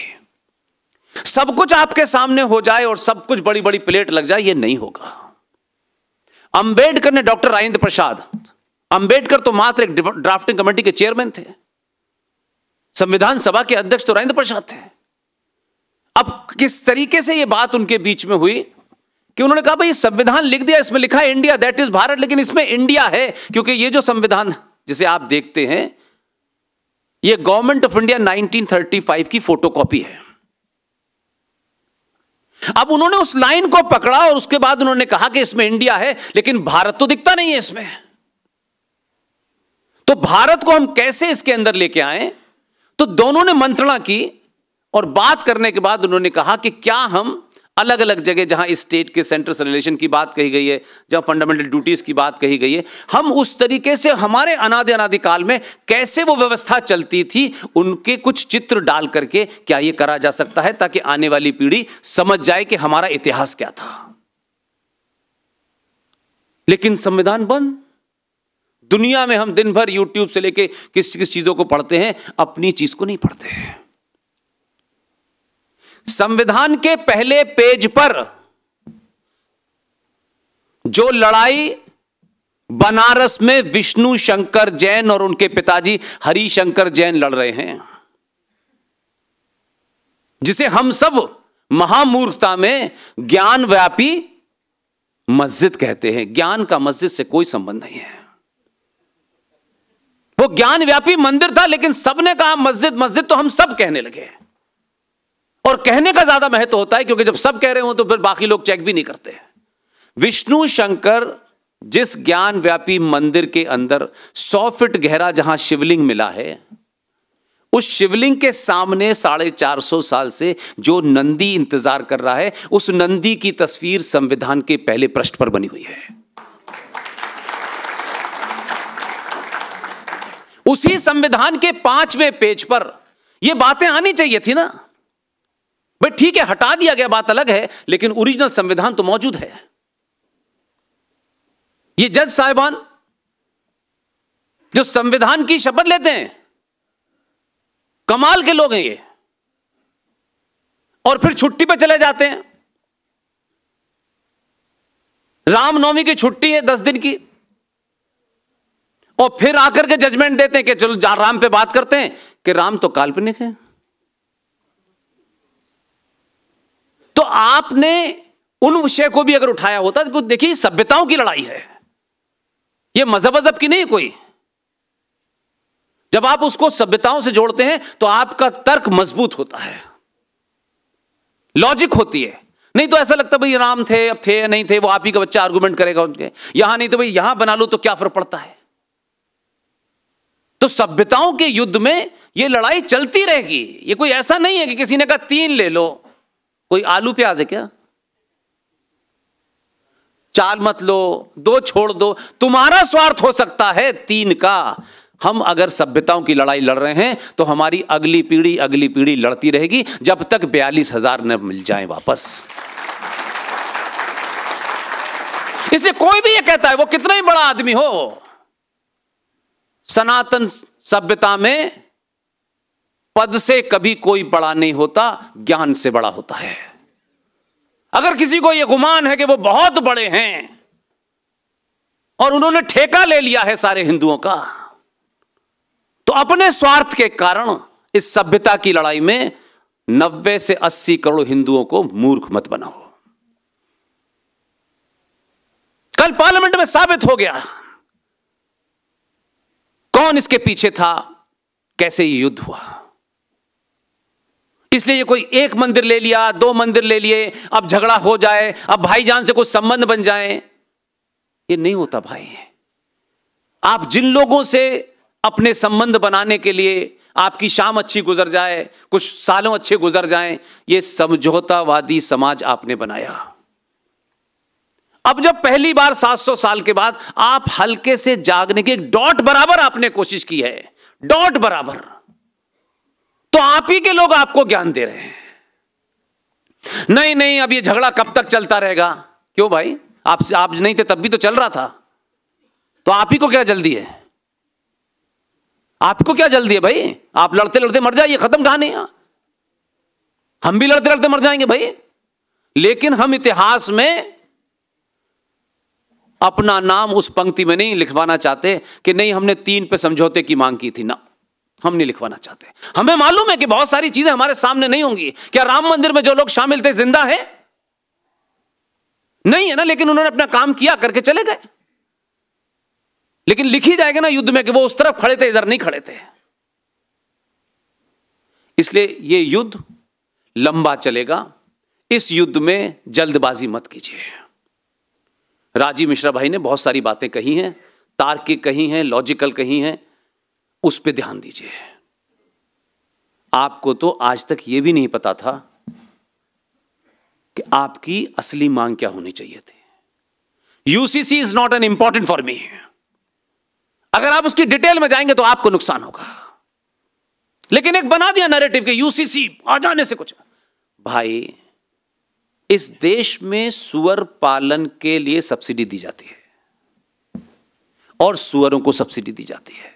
[SPEAKER 1] सब कुछ आपके सामने हो जाए और सब कुछ बड़ी बड़ी प्लेट लग जाए ये नहीं होगा अंबेडकर ने डॉक्टर राजेंद्र प्रसाद अंबेडकर तो मात्र एक ड्राफ्टिंग कमेटी के चेयरमैन थे संविधान सभा के अध्यक्ष तो राजेंद्र प्रसाद थे अब किस तरीके से यह बात उनके बीच में हुई कि उन्होंने कहा भाई संविधान लिख दिया इसमें लिखा है इंडिया दैट इज भारत लेकिन इसमें इंडिया है क्योंकि ये जो संविधान जिसे आप देखते हैं ये गवर्नमेंट ऑफ इंडिया 1935 की फोटोकॉपी है अब उन्होंने उस लाइन को पकड़ा और उसके बाद उन्होंने कहा कि इसमें इंडिया है लेकिन भारत तो दिखता नहीं है इसमें तो भारत को हम कैसे इसके अंदर लेके आए तो दोनों ने मंत्रणा की और बात करने के बाद उन्होंने कहा कि क्या हम अलग अलग जगह जहां स्टेट के सेंटर से रिलेशन की बात कही गई है जहां फंडामेंटल ड्यूटीज की बात कही गई है हम उस तरीके से हमारे अनादि काल में कैसे वो व्यवस्था चलती थी उनके कुछ चित्र डाल करके क्या ये करा जा सकता है ताकि आने वाली पीढ़ी समझ जाए कि हमारा इतिहास क्या था लेकिन संविधान बंद दुनिया में हम दिन भर यूट्यूब से लेके किस किस चीजों को पढ़ते हैं अपनी चीज को नहीं पढ़ते हैं संविधान के पहले पेज पर जो लड़ाई बनारस में विष्णु शंकर जैन और उनके पिताजी हरि शंकर जैन लड़ रहे हैं जिसे हम सब महामूर्खता में ज्ञान व्यापी मस्जिद कहते हैं ज्ञान का मस्जिद से कोई संबंध नहीं है वो ज्ञान व्यापी मंदिर था लेकिन सबने कहा मस्जिद मस्जिद तो हम सब कहने लगे हैं और कहने का ज्यादा महत्व होता है क्योंकि जब सब कह रहे हो तो फिर बाकी लोग चेक भी नहीं करते हैं विष्णु शंकर जिस ज्ञान व्यापी मंदिर के अंदर सौ फिट गहरा जहां शिवलिंग मिला है उस शिवलिंग के सामने साढ़े चार सौ साल से जो नंदी इंतजार कर रहा है उस नंदी की तस्वीर संविधान के पहले पृष्ठ पर बनी हुई है उसी संविधान के पांचवें पेज पर यह बातें आनी चाहिए थी ना भाई ठीक है हटा दिया गया बात अलग है लेकिन ओरिजिनल संविधान तो मौजूद है ये जज साहिबान जो संविधान की शपथ लेते हैं कमाल के लोग हैं ये और फिर छुट्टी पे चले जाते हैं रामनवमी की छुट्टी है दस दिन की और फिर आकर के जजमेंट देते हैं कि चलो राम पे बात करते हैं कि राम तो काल्पनिक है तो आपने उन विषय को भी अगर उठाया होता तो देखिए सभ्यताओं की लड़ाई है यह मजहब अजहब की नहीं कोई जब आप उसको सभ्यताओं से जोड़ते हैं तो आपका तर्क मजबूत होता है लॉजिक होती है नहीं तो ऐसा लगता भाई राम थे अब थे नहीं थे वो आप ही का बच्चा आर्गुमेंट करेगा उनके यहां नहीं तो भाई यहां बना लो तो क्या फर्क पड़ता है तो सभ्यताओं के युद्ध में यह लड़ाई चलती रहेगी ये कोई ऐसा नहीं है कि किसी ने कहा तीन ले लो कोई आलू प्याज है क्या चार मत लो दो छोड़ दो तुम्हारा स्वार्थ हो सकता है तीन का हम अगर सभ्यताओं की लड़ाई लड़ रहे हैं तो हमारी अगली पीढ़ी अगली पीढ़ी लड़ती रहेगी जब तक बयालीस हजार न मिल जाए वापस इसलिए कोई भी ये कहता है वो कितना ही बड़ा आदमी हो सनातन सभ्यता में पद से कभी कोई बड़ा नहीं होता ज्ञान से बड़ा होता है अगर किसी को यह गुमान है कि वो बहुत बड़े हैं और उन्होंने ठेका ले लिया है सारे हिंदुओं का तो अपने स्वार्थ के कारण इस सभ्यता की लड़ाई में नब्बे से अस्सी करोड़ हिंदुओं को मूर्ख मत बनाओ कल पार्लियामेंट में साबित हो गया कौन इसके पीछे था कैसे युद्ध हुआ इसलिए ये कोई एक मंदिर ले लिया दो मंदिर ले लिए अब झगड़ा हो जाए अब भाईजान से कुछ संबंध बन जाए ये नहीं होता भाई आप जिन लोगों से अपने संबंध बनाने के लिए आपकी शाम अच्छी गुजर जाए कुछ सालों अच्छे गुजर जाए ये समझौतावादी समाज आपने बनाया अब जब पहली बार 700 साल के बाद आप हल्के से जागने की एक डॉट बराबर आपने कोशिश की है डॉट बराबर तो आप ही के लोग आपको ज्ञान दे रहे हैं नहीं नहीं अब ये झगड़ा कब तक चलता रहेगा क्यों भाई आप आप नहीं थे तब भी तो चल रहा था तो आप ही को क्या जल्दी है आपको क्या जल्दी है भाई आप लड़ते लड़ते मर जाइए खत्म कहानी हम भी लड़ते लड़ते मर जाएंगे भाई लेकिन हम इतिहास में अपना नाम उस पंक्ति में नहीं लिखवाना चाहते कि नहीं हमने तीन पे समझौते की मांग की थी ना हम नहीं लिखवाना चाहते हमें मालूम है कि बहुत सारी चीजें हमारे सामने नहीं होंगी क्या राम मंदिर में जो लोग शामिल थे जिंदा है नहीं है ना लेकिन उन्होंने अपना काम किया करके चले गए लेकिन लिखी जाएगा ना युद्ध में कि वो उस तरफ खड़े थे इधर नहीं खड़े थे इसलिए ये युद्ध लंबा चलेगा इस युद्ध में जल्दबाजी मत कीजिए राजीव मिश्रा भाई ने बहुत सारी बातें कही हैं तार्किक कही हैं लॉजिकल कही हैं उस पर ध्यान दीजिए आपको तो आज तक यह भी नहीं पता था कि आपकी असली मांग क्या होनी चाहिए थी UCC is not an important for me अगर आप उसकी डिटेल में जाएंगे तो आपको नुकसान होगा लेकिन एक बना दिया नैरेटिव के यूसीसी आ जाने से कुछ भाई इस देश में सुअर पालन के लिए सब्सिडी दी जाती है और सुअरों को सब्सिडी दी जाती है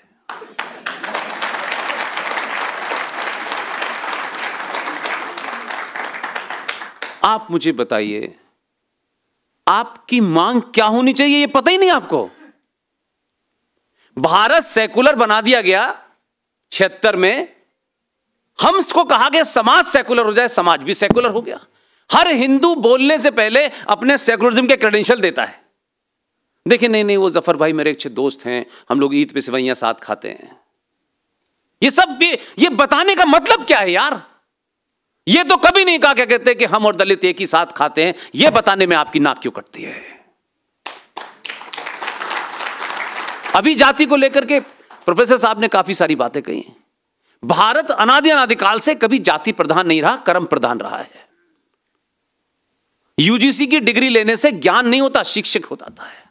[SPEAKER 1] आप मुझे बताइए आपकी मांग क्या होनी चाहिए ये पता ही नहीं आपको भारत सेकुलर बना दिया गया छिहत्तर में हम इसको कहा गया समाज सेकुलर हो जाए समाज भी सेकुलर हो गया हर हिंदू बोलने से पहले अपने सेकुलरिज्म के क्रेडेंशियल देता है देखिए नहीं नहीं वो जफर भाई मेरे अच्छे दोस्त हैं हम लोग ईद पे सिवैया साथ खाते हैं ये सब ये बताने का मतलब क्या है यार ये तो कभी नहीं कहा क्या कहते कि हम और दलित एक ही साथ खाते हैं ये बताने में आपकी नाक क्यों कटती है अभी जाति को लेकर के प्रोफेसर साहब ने काफी सारी बातें कही भारत अनादि अनादिकाल से कभी जाति प्रधान नहीं रहा कर्म प्रधान रहा है यूजीसी की डिग्री लेने से ज्ञान नहीं होता शिक्षक हो जाता है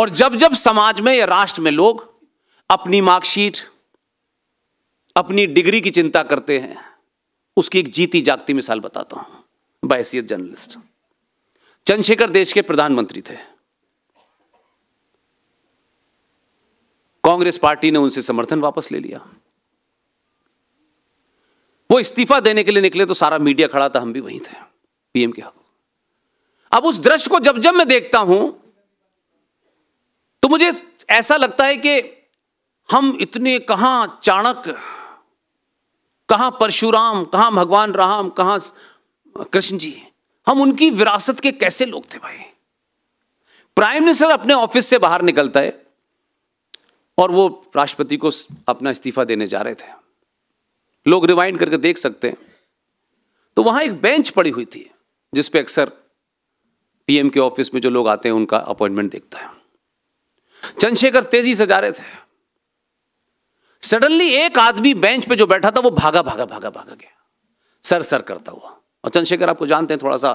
[SPEAKER 1] और जब जब समाज में या राष्ट्र में लोग अपनी मार्कशीट अपनी डिग्री की चिंता करते हैं उसकी एक जीती जागती मिसाल बताता हूं बहसीत जर्नलिस्ट चंद्रशेखर देश के प्रधानमंत्री थे कांग्रेस पार्टी ने उनसे समर्थन वापस ले लिया वो इस्तीफा देने के लिए निकले तो सारा मीडिया खड़ा था हम भी वहीं थे पीएम के हक अब उस दृश्य को जब जब मैं देखता हूं तो मुझे ऐसा लगता है कि हम इतने कहां चाणक्य कहाँ परशुराम कहाँ भगवान राम कहाँ कृष्ण जी हम उनकी विरासत के कैसे लोग थे भाई प्राइम मिनिस्टर अपने ऑफिस से बाहर निकलता है और वो राष्ट्रपति को अपना इस्तीफा देने जा रहे थे लोग रिवाइंड करके देख सकते हैं तो वहां एक बेंच पड़ी हुई थी जिसपे अक्सर पीएम के ऑफिस में जो लोग आते हैं उनका अपॉइंटमेंट देखता है चंद्रशेखर तेजी से जा रहे थे सडनली एक आदमी बेंच पे जो बैठा था वो भागा भागा भागा भागा गया सर सर करता हुआ और चंद्रशेखर आपको जानते हैं थोड़ा सा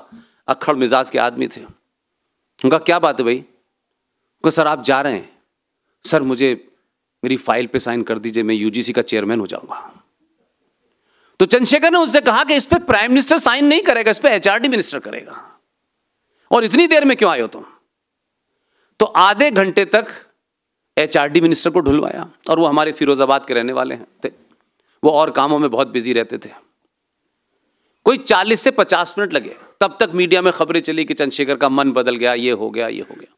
[SPEAKER 1] अखड़ मिजाज के आदमी थे उनका क्या बात है भाई उनका सर आप जा रहे हैं सर मुझे मेरी फाइल पे साइन कर दीजिए मैं यूजीसी का चेयरमैन हो जाऊंगा तो चंद्रशेखर ने उससे कहा कि इस पर प्राइम मिनिस्टर साइन नहीं करेगा इस पर एचआरडी मिनिस्टर करेगा और इतनी देर में क्यों आए हो तुम तो आधे घंटे तक एचआरडी मिनिस्टर को ढुलवाया और वो हमारे फिरोजाबाद के रहने वाले हैं थे वो और कामों में बहुत बिजी रहते थे कोई 40 से 50 मिनट लगे तब तक मीडिया में खबरें चली कि चंद्रशेखर का मन बदल गया ये हो गया ये हो गया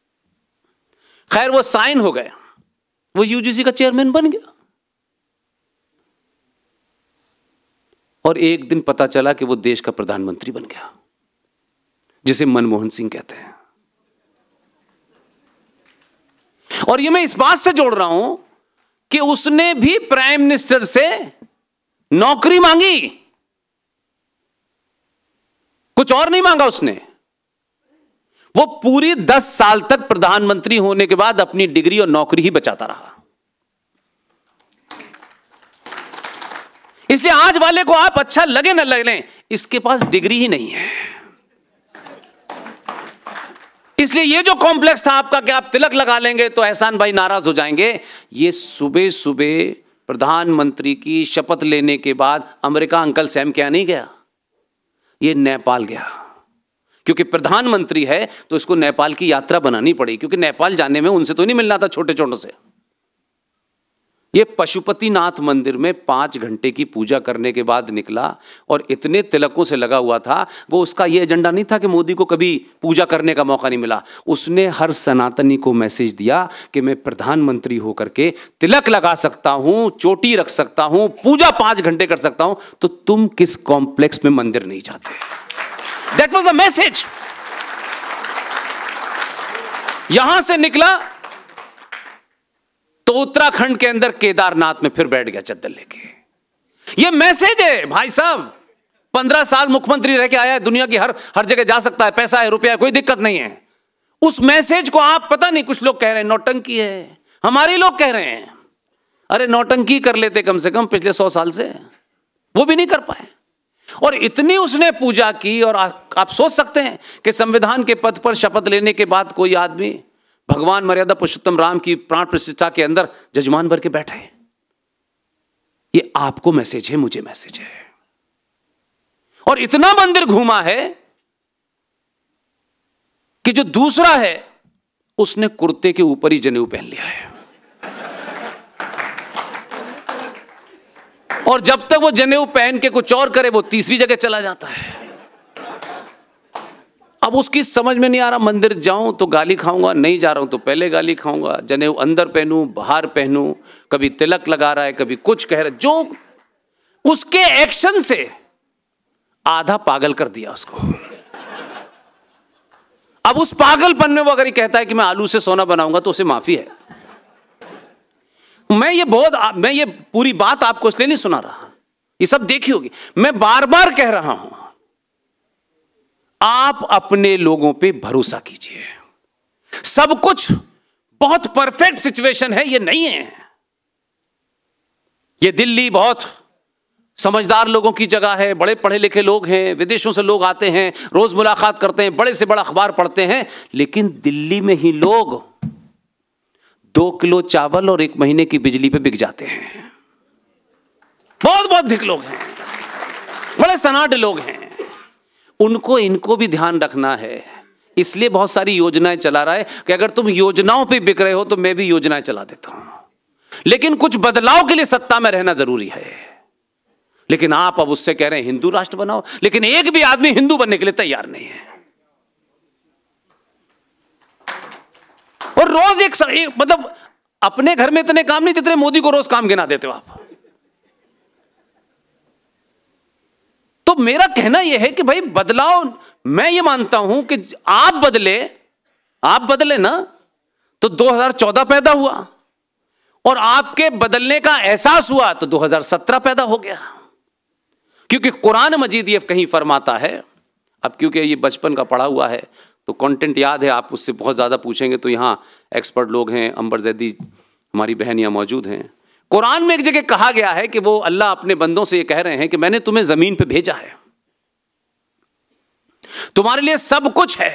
[SPEAKER 1] खैर वो साइन हो गया वो यूजीसी का चेयरमैन बन गया और एक दिन पता चला कि वो देश का प्रधानमंत्री बन गया जिसे मनमोहन सिंह कहते हैं और ये मैं इस बात से जोड़ रहा हूं कि उसने भी प्राइम मिनिस्टर से नौकरी मांगी कुछ और नहीं मांगा उसने वो पूरी दस साल तक प्रधानमंत्री होने के बाद अपनी डिग्री और नौकरी ही बचाता रहा इसलिए आज वाले को आप अच्छा लगे ना लगे इसके पास डिग्री ही नहीं है इसलिए ये जो कॉम्प्लेक्स था आपका कि आप तिलक लगा लेंगे तो एहसान भाई नाराज हो जाएंगे ये सुबह सुबह प्रधानमंत्री की शपथ लेने के बाद अमेरिका अंकल सैम क्या नहीं गया ये नेपाल गया क्योंकि प्रधानमंत्री है तो इसको नेपाल की यात्रा बनानी पड़ी क्योंकि नेपाल जाने में उनसे तो नहीं मिलना था छोटे छोटों से ये पशुपतिनाथ मंदिर में पाँच घंटे की पूजा करने के बाद निकला और इतने तिलकों से लगा हुआ था वो उसका ये एजेंडा नहीं था कि मोदी को कभी पूजा करने का मौका नहीं मिला उसने हर सनातनी को मैसेज दिया कि मैं प्रधानमंत्री होकर के तिलक लगा सकता हूँ चोटी रख सकता हूँ पूजा पाँच घंटे कर सकता हूँ तो तुम किस कॉम्प्लेक्स में मंदिर नहीं जाते दैट वॉज अ मैसेज यहां से निकला तो उत्तराखंड के अंदर केदारनाथ में फिर बैठ गया चद्दर लेके ये मैसेज है भाई साहब पंद्रह साल मुख्यमंत्री रह के आया है दुनिया की हर हर जगह जा सकता है पैसा है रुपया है कोई दिक्कत नहीं है उस मैसेज को आप पता नहीं कुछ लोग कह रहे हैं नौटंकी है हमारे लोग कह रहे हैं अरे नौटंकी कर लेते कम से कम पिछले सौ साल से वो भी नहीं कर पाए और इतनी उसने पूजा की और आ, आप सोच सकते हैं कि संविधान के पद पर शपथ लेने के बाद कोई आदमी भगवान मर्यादा पुरुषोत्तम राम की प्राण प्रतिष्ठा के अंदर जजमान भर के बैठे हैं ये आपको मैसेज है मुझे मैसेज है और इतना मंदिर घूमा है कि जो दूसरा है उसने कुर्ते के ऊपर ही जनेऊ पहन लिया है और जब तक वो जनेऊ पहन के कुछ और करे वो तीसरी जगह चला जाता है अब उसकी समझ में नहीं आ रहा मंदिर जाऊं तो गाली खाऊंगा नहीं जा रहा हूं तो पहले गाली खाऊंगा जनेऊ अंदर पहनूं बाहर पहनूं कभी तिलक लगा रहा है कभी कुछ कह रहा है जो उसके एक्शन से आधा पागल कर दिया उसको अब उस पागलपन में वो अगर ये कहता है कि मैं आलू से सोना बनाऊंगा तो उसे माफी है मैं ये बहुत मैं ये पूरी बात आपको इसलिए नहीं सुना रहा ये सब देखी होगी मैं बार बार कह रहा हूं आप अपने लोगों पे भरोसा कीजिए सब कुछ बहुत परफेक्ट सिचुएशन है ये नहीं है ये दिल्ली बहुत समझदार लोगों की जगह है बड़े पढ़े लिखे लोग हैं विदेशों से लोग आते हैं रोज मुलाकात करते हैं बड़े से बड़ा अखबार पढ़ते हैं लेकिन दिल्ली में ही लोग दो किलो चावल और एक महीने की बिजली पे बिक जाते हैं बहुत बहुत धिक लोग हैं बड़े सनाट लोग हैं उनको इनको भी ध्यान रखना है इसलिए बहुत सारी योजनाएं चला रहा है कि अगर तुम योजनाओं पे बिक रहे हो तो मैं भी योजनाएं चला देता हूं लेकिन कुछ बदलाव के लिए सत्ता में रहना जरूरी है लेकिन आप अब उससे कह रहे हैं हिंदू राष्ट्र बनाओ लेकिन एक भी आदमी हिंदू बनने के लिए तैयार नहीं है और रोज एक, एक मतलब अपने घर में इतने काम नहीं जितने मोदी को रोज काम गिना देते हो आप तो मेरा कहना यह है कि भाई बदलाव मैं ये मानता हूं कि आप बदले आप बदले ना तो 2014 पैदा हुआ और आपके बदलने का एहसास हुआ तो 2017 पैदा हो गया क्योंकि कुरान मजीद ये कहीं फरमाता है अब क्योंकि ये बचपन का पढ़ा हुआ है तो कंटेंट याद है आप उससे बहुत ज़्यादा पूछेंगे तो यहाँ एक्सपर्ट लोग हैं अंबर जैदी हमारी बहनियां मौजूद हैं कुरान में एक जगह कहा गया है कि वो अल्लाह अपने बंदों से ये कह रहे हैं कि मैंने तुम्हें जमीन पे भेजा है तुम्हारे लिए सब कुछ है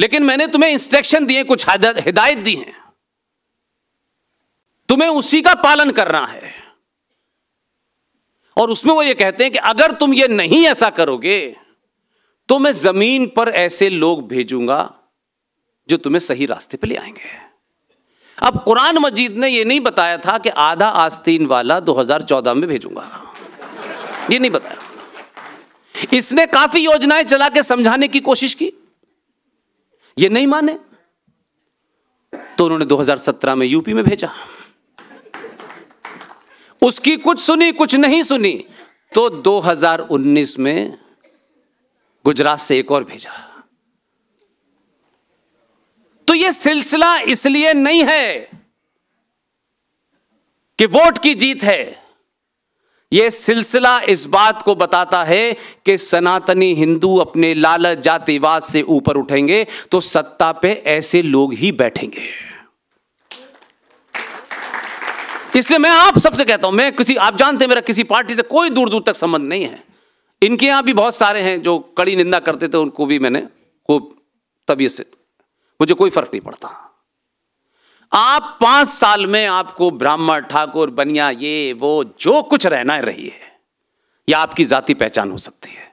[SPEAKER 1] लेकिन मैंने तुम्हें इंस्ट्रक्शन दिए कुछ हिदायत दी हैं तुम्हें उसी का पालन करना है और उसमें वो ये कहते हैं कि अगर तुम ये नहीं ऐसा करोगे तो मैं जमीन पर ऐसे लोग भेजूंगा जो तुम्हें सही रास्ते पर ले आएंगे अब कुरान मजीद ने ये नहीं बताया था कि आधा आस्तीन वाला 2014 में भेजूंगा ये नहीं बताया इसने काफी योजनाएं चला के समझाने की कोशिश की ये नहीं माने तो उन्होंने 2017 में यूपी में भेजा उसकी कुछ सुनी कुछ नहीं सुनी तो 2019 में गुजरात से एक और भेजा तो यह सिलसिला इसलिए नहीं है कि वोट की जीत है यह सिलसिला इस बात को बताता है कि सनातनी हिंदू अपने लालच जातिवाद से ऊपर उठेंगे तो सत्ता पे ऐसे लोग ही बैठेंगे इसलिए मैं आप सबसे कहता हूं मैं किसी आप जानते हैं मेरा किसी पार्टी से कोई दूर दूर तक संबंध नहीं है इनके यहां भी बहुत सारे हैं जो कड़ी निंदा करते थे उनको भी मैंने खूब तबीयत से मुझे कोई फर्क नहीं पड़ता आप पांच साल में आपको ब्राह्मण ठाकुर बनिया ये वो जो कुछ रहना है रही है या आपकी जाति पहचान हो सकती है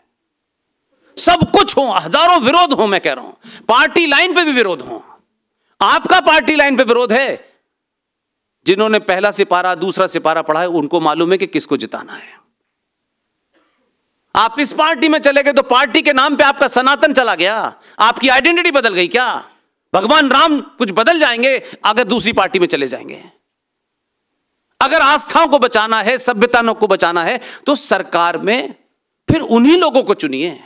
[SPEAKER 1] सब कुछ हो हजारों विरोध हो मैं कह रहा हूं पार्टी लाइन पे भी विरोध हो आपका पार्टी लाइन पे विरोध है जिन्होंने पहला सिपारा दूसरा सिपारा पढ़ा है उनको मालूम है कि किसको जिताना है आप इस पार्टी में चले गए तो पार्टी के नाम पे आपका सनातन चला गया आपकी आइडेंटिटी बदल गई क्या भगवान राम कुछ बदल जाएंगे अगर दूसरी पार्टी में चले जाएंगे अगर आस्थाओं को बचाना है सभ्यताओं को बचाना है तो सरकार में फिर उन्हीं लोगों को चुनिए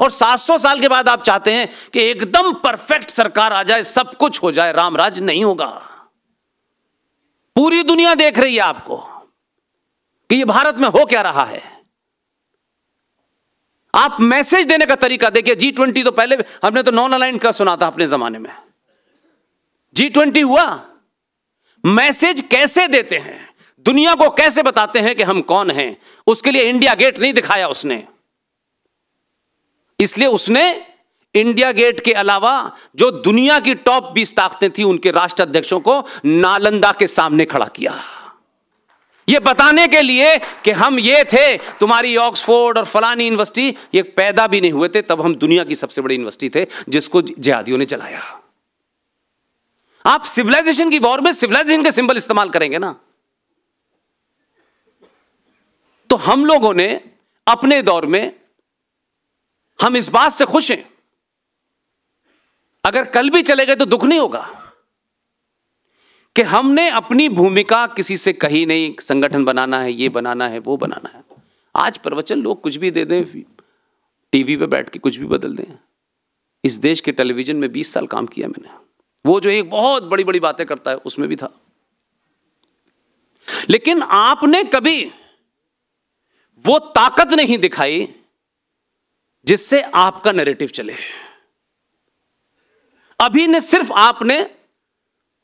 [SPEAKER 1] और 700 साल के बाद आप चाहते हैं कि एकदम परफेक्ट सरकार आ जाए सब कुछ हो जाए रामराज नहीं होगा पूरी दुनिया देख रही है आपको कि ये भारत में हो क्या रहा है आप मैसेज देने का तरीका देखिए जी ट्वेंटी तो पहले हमने तो नॉन अलाइन का सुना था अपने जमाने में जी ट्वेंटी हुआ मैसेज कैसे देते हैं दुनिया को कैसे बताते हैं कि हम कौन हैं उसके लिए इंडिया गेट नहीं दिखाया उसने इसलिए उसने इंडिया गेट के अलावा जो दुनिया की टॉप बीस ताकतें थी उनके राष्ट्र अध्यक्षों को नालंदा के सामने खड़ा किया ये बताने के लिए कि हम ये थे तुम्हारी ऑक्सफोर्ड और फलानी यूनिवर्सिटी ये पैदा भी नहीं हुए थे तब हम दुनिया की सबसे बड़ी यूनिवर्सिटी थे जिसको जिहादियों ने चलाया आप सिविलाइजेशन की वॉर में सिविलाइजेशन के सिंबल इस्तेमाल करेंगे ना तो हम लोगों ने अपने दौर में हम इस बात से खुश हैं अगर कल भी चले गए तो दुख नहीं होगा कि हमने अपनी भूमिका किसी से कही नहीं संगठन बनाना है ये बनाना है वो बनाना है आज प्रवचन लोग कुछ भी दे दें टीवी पे बैठ के कुछ भी बदल दें इस देश के टेलीविजन में 20 साल काम किया मैंने वो जो एक बहुत बड़ी बड़ी बातें करता है उसमें भी था लेकिन आपने कभी वो ताकत नहीं दिखाई जिससे आपका नैरेटिव चले अभी ने सिर्फ आपने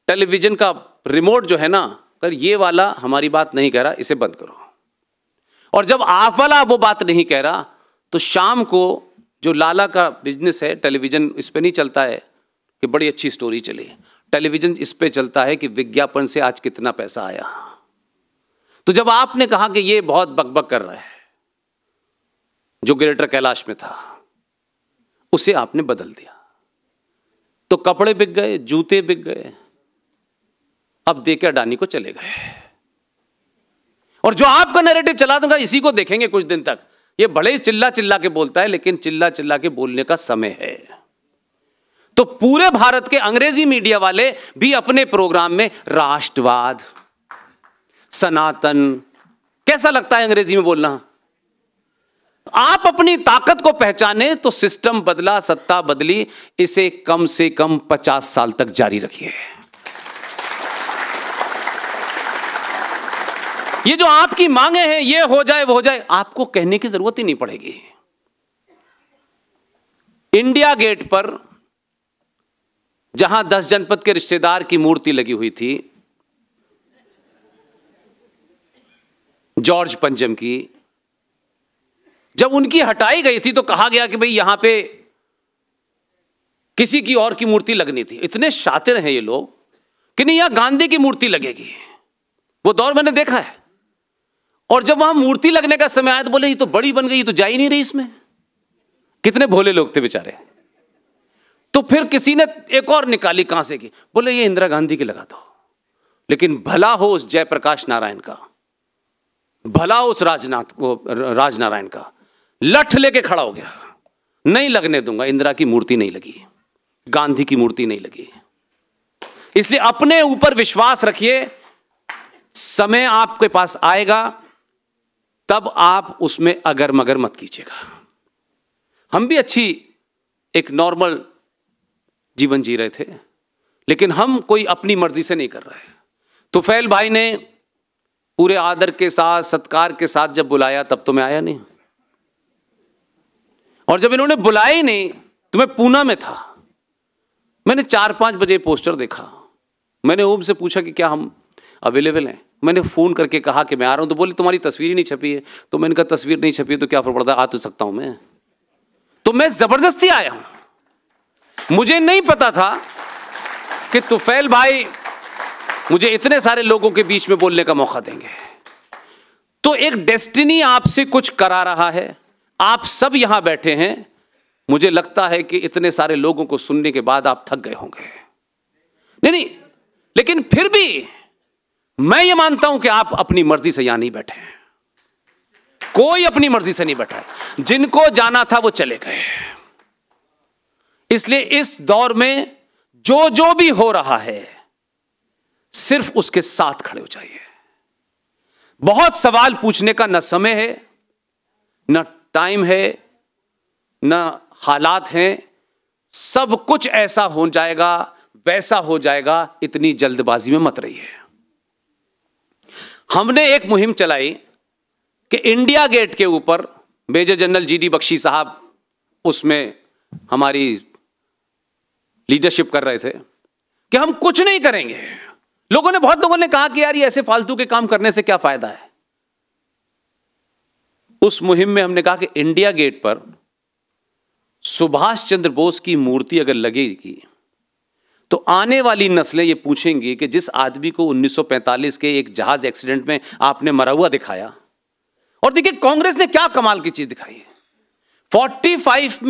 [SPEAKER 1] टेलीविज़न का रिमोट जो है ना कर ये वाला हमारी बात नहीं कह रहा इसे बंद करो और जब आप वाला वो बात नहीं कह रहा तो शाम को जो लाला का बिजनेस है टेलीविज़न इस पर नहीं चलता है कि बड़ी अच्छी स्टोरी चली टेलीविज़न इस पर चलता है कि विज्ञापन से आज कितना पैसा आया तो जब आपने कहा कि ये बहुत बकबक कर रहा है जो ग्रेटर कैलाश में था उसे आपने बदल दिया तो कपड़े बिक गए जूते बिक गए अब दे के अडानी को चले गए और जो आपका नैरेटिव चला दूंगा इसी को देखेंगे कुछ दिन तक ये बड़े ही चिल्ला चिल्ला के बोलता है लेकिन चिल्ला चिल्ला के बोलने का समय है तो पूरे भारत के अंग्रेजी मीडिया वाले भी अपने प्रोग्राम में राष्ट्रवाद सनातन कैसा लगता है अंग्रेजी में बोलना आप अपनी ताकत को पहचाने तो सिस्टम बदला सत्ता बदली इसे कम से कम पचास साल तक जारी रखिए ये जो आपकी मांगे हैं ये हो जाए वो हो जाए आपको कहने की जरूरत ही नहीं पड़ेगी इंडिया गेट पर जहां दस जनपद के रिश्तेदार की मूर्ति लगी हुई थी जॉर्ज पंचम की जब उनकी हटाई गई थी तो कहा गया कि भाई यहां पे किसी की और की मूर्ति लगनी थी इतने शातिर हैं ये लोग कि नहीं यहां गांधी की मूर्ति लगेगी वो दौर मैंने देखा है और जब वहां मूर्ति लगने का समय आया तो बोले ये तो बड़ी बन गई तो जा ही नहीं रही इसमें कितने भोले लोग थे बेचारे तो फिर किसी ने एक और निकाली से की बोले ये इंदिरा गांधी की लगा दो लेकिन भला हो उस जयप्रकाश नारायण का भला उस राजनाथ वो राजनारायण का लठ लेके खड़ा हो गया नहीं लगने दूंगा इंदिरा की मूर्ति नहीं लगी गांधी की मूर्ति नहीं लगी इसलिए अपने ऊपर विश्वास रखिए समय आपके पास आएगा तब आप उसमें अगर मगर मत कीजिएगा हम भी अच्छी एक नॉर्मल जीवन जी रहे थे लेकिन हम कोई अपनी मर्जी से नहीं कर रहे तो फैल भाई ने पूरे आदर के साथ सत्कार के साथ जब बुलाया तब तो मैं आया नहीं और जब इन्होंने बुलाया ही नहीं तो मैं पूना में था मैंने चार पांच बजे पोस्टर देखा मैंने ओम से पूछा कि क्या हम अवेलेबल हैं मैंने फ़ोन करके कहा कि मैं आ रहा हूँ तो बोली तुम्हारी तस्वीर ही नहीं छपी है तो मैंने कहा तस्वीर नहीं छपी है तो क्या फ़र्क पड़ता आ तो सकता हूँ मैं तो मैं ज़बरदस्ती आया हूँ मुझे नहीं पता था कि तुफैल भाई मुझे इतने सारे लोगों के बीच में बोलने का मौका देंगे तो एक डेस्टिनी आपसे कुछ करा रहा है आप सब यहां बैठे हैं मुझे लगता है कि इतने सारे लोगों को सुनने के बाद आप थक गए होंगे नहीं नहीं लेकिन फिर भी मैं ये मानता हूं कि आप अपनी मर्जी से यहां नहीं बैठे हैं कोई अपनी मर्जी से नहीं बैठा है जिनको जाना था वो चले गए इसलिए इस दौर में जो जो भी हो रहा है सिर्फ उसके साथ खड़े हो जाइए बहुत सवाल पूछने का न समय है न टाइम है न हालात हैं सब कुछ ऐसा हो जाएगा वैसा हो जाएगा इतनी जल्दबाजी में मत रहिए हमने एक मुहिम चलाई कि इंडिया गेट के ऊपर major general G D Bakshi साहब उसमें हमारी लीडरशिप कर रहे थे कि हम कुछ नहीं करेंगे लोगों ने बहुत लोगों ने कहा कि यार ये ऐसे फालतू के काम करने से क्या फायदा है उस मुहिम में हमने कहा कि इंडिया गेट पर सुभाष चंद्र बोस की मूर्ति अगर लगेगी तो आने वाली नस्लें ये पूछेंगी कि जिस आदमी को 1945 के एक जहाज एक्सीडेंट में आपने मरा हुआ दिखाया और देखिए कांग्रेस ने क्या कमाल की चीज दिखाई है फोर्टी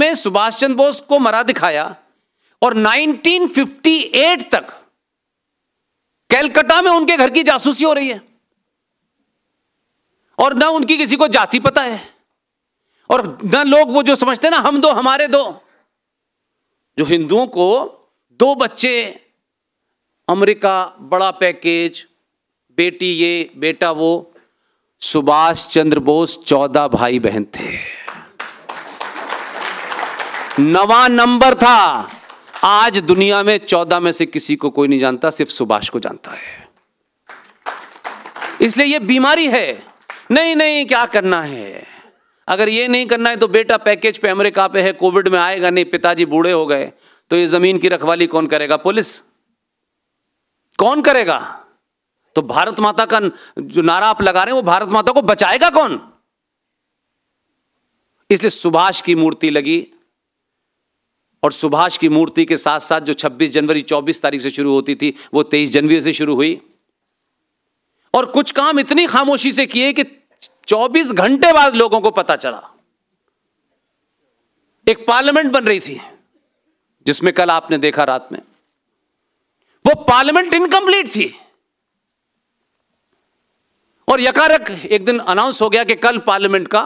[SPEAKER 1] में सुभाष चंद्र बोस को मरा दिखाया और 1958 तक कैलकटा में उनके घर की जासूसी हो रही है और ना उनकी किसी को जाति पता है और ना लोग वो जो समझते हैं ना हम दो हमारे दो जो हिंदुओं को दो बच्चे अमेरिका बड़ा पैकेज बेटी ये बेटा वो सुभाष चंद्र बोस चौदह भाई बहन थे नवा नंबर था आज दुनिया में चौदह में से किसी को कोई नहीं जानता सिर्फ सुभाष को जानता है इसलिए ये बीमारी है नहीं नहीं क्या करना है अगर ये नहीं करना है तो बेटा पैकेज पे अमेरिका पे है कोविड में आएगा नहीं पिताजी बूढ़े हो गए तो ये जमीन की रखवाली कौन करेगा पुलिस कौन करेगा तो भारत माता का जो नारा आप लगा रहे हैं वो भारत माता को बचाएगा कौन इसलिए सुभाष की मूर्ति लगी और सुभाष की मूर्ति के साथ साथ जो 26 जनवरी 24 तारीख से शुरू होती थी वो 23 जनवरी से शुरू हुई और कुछ काम इतनी खामोशी से किए कि 24 घंटे बाद लोगों को पता चला एक पार्लियामेंट बन रही थी जिसमें कल आपने देखा रात में वो पार्लियामेंट इनकम्प्लीट थी और यकारक एक दिन अनाउंस हो गया कि कल पार्लियामेंट का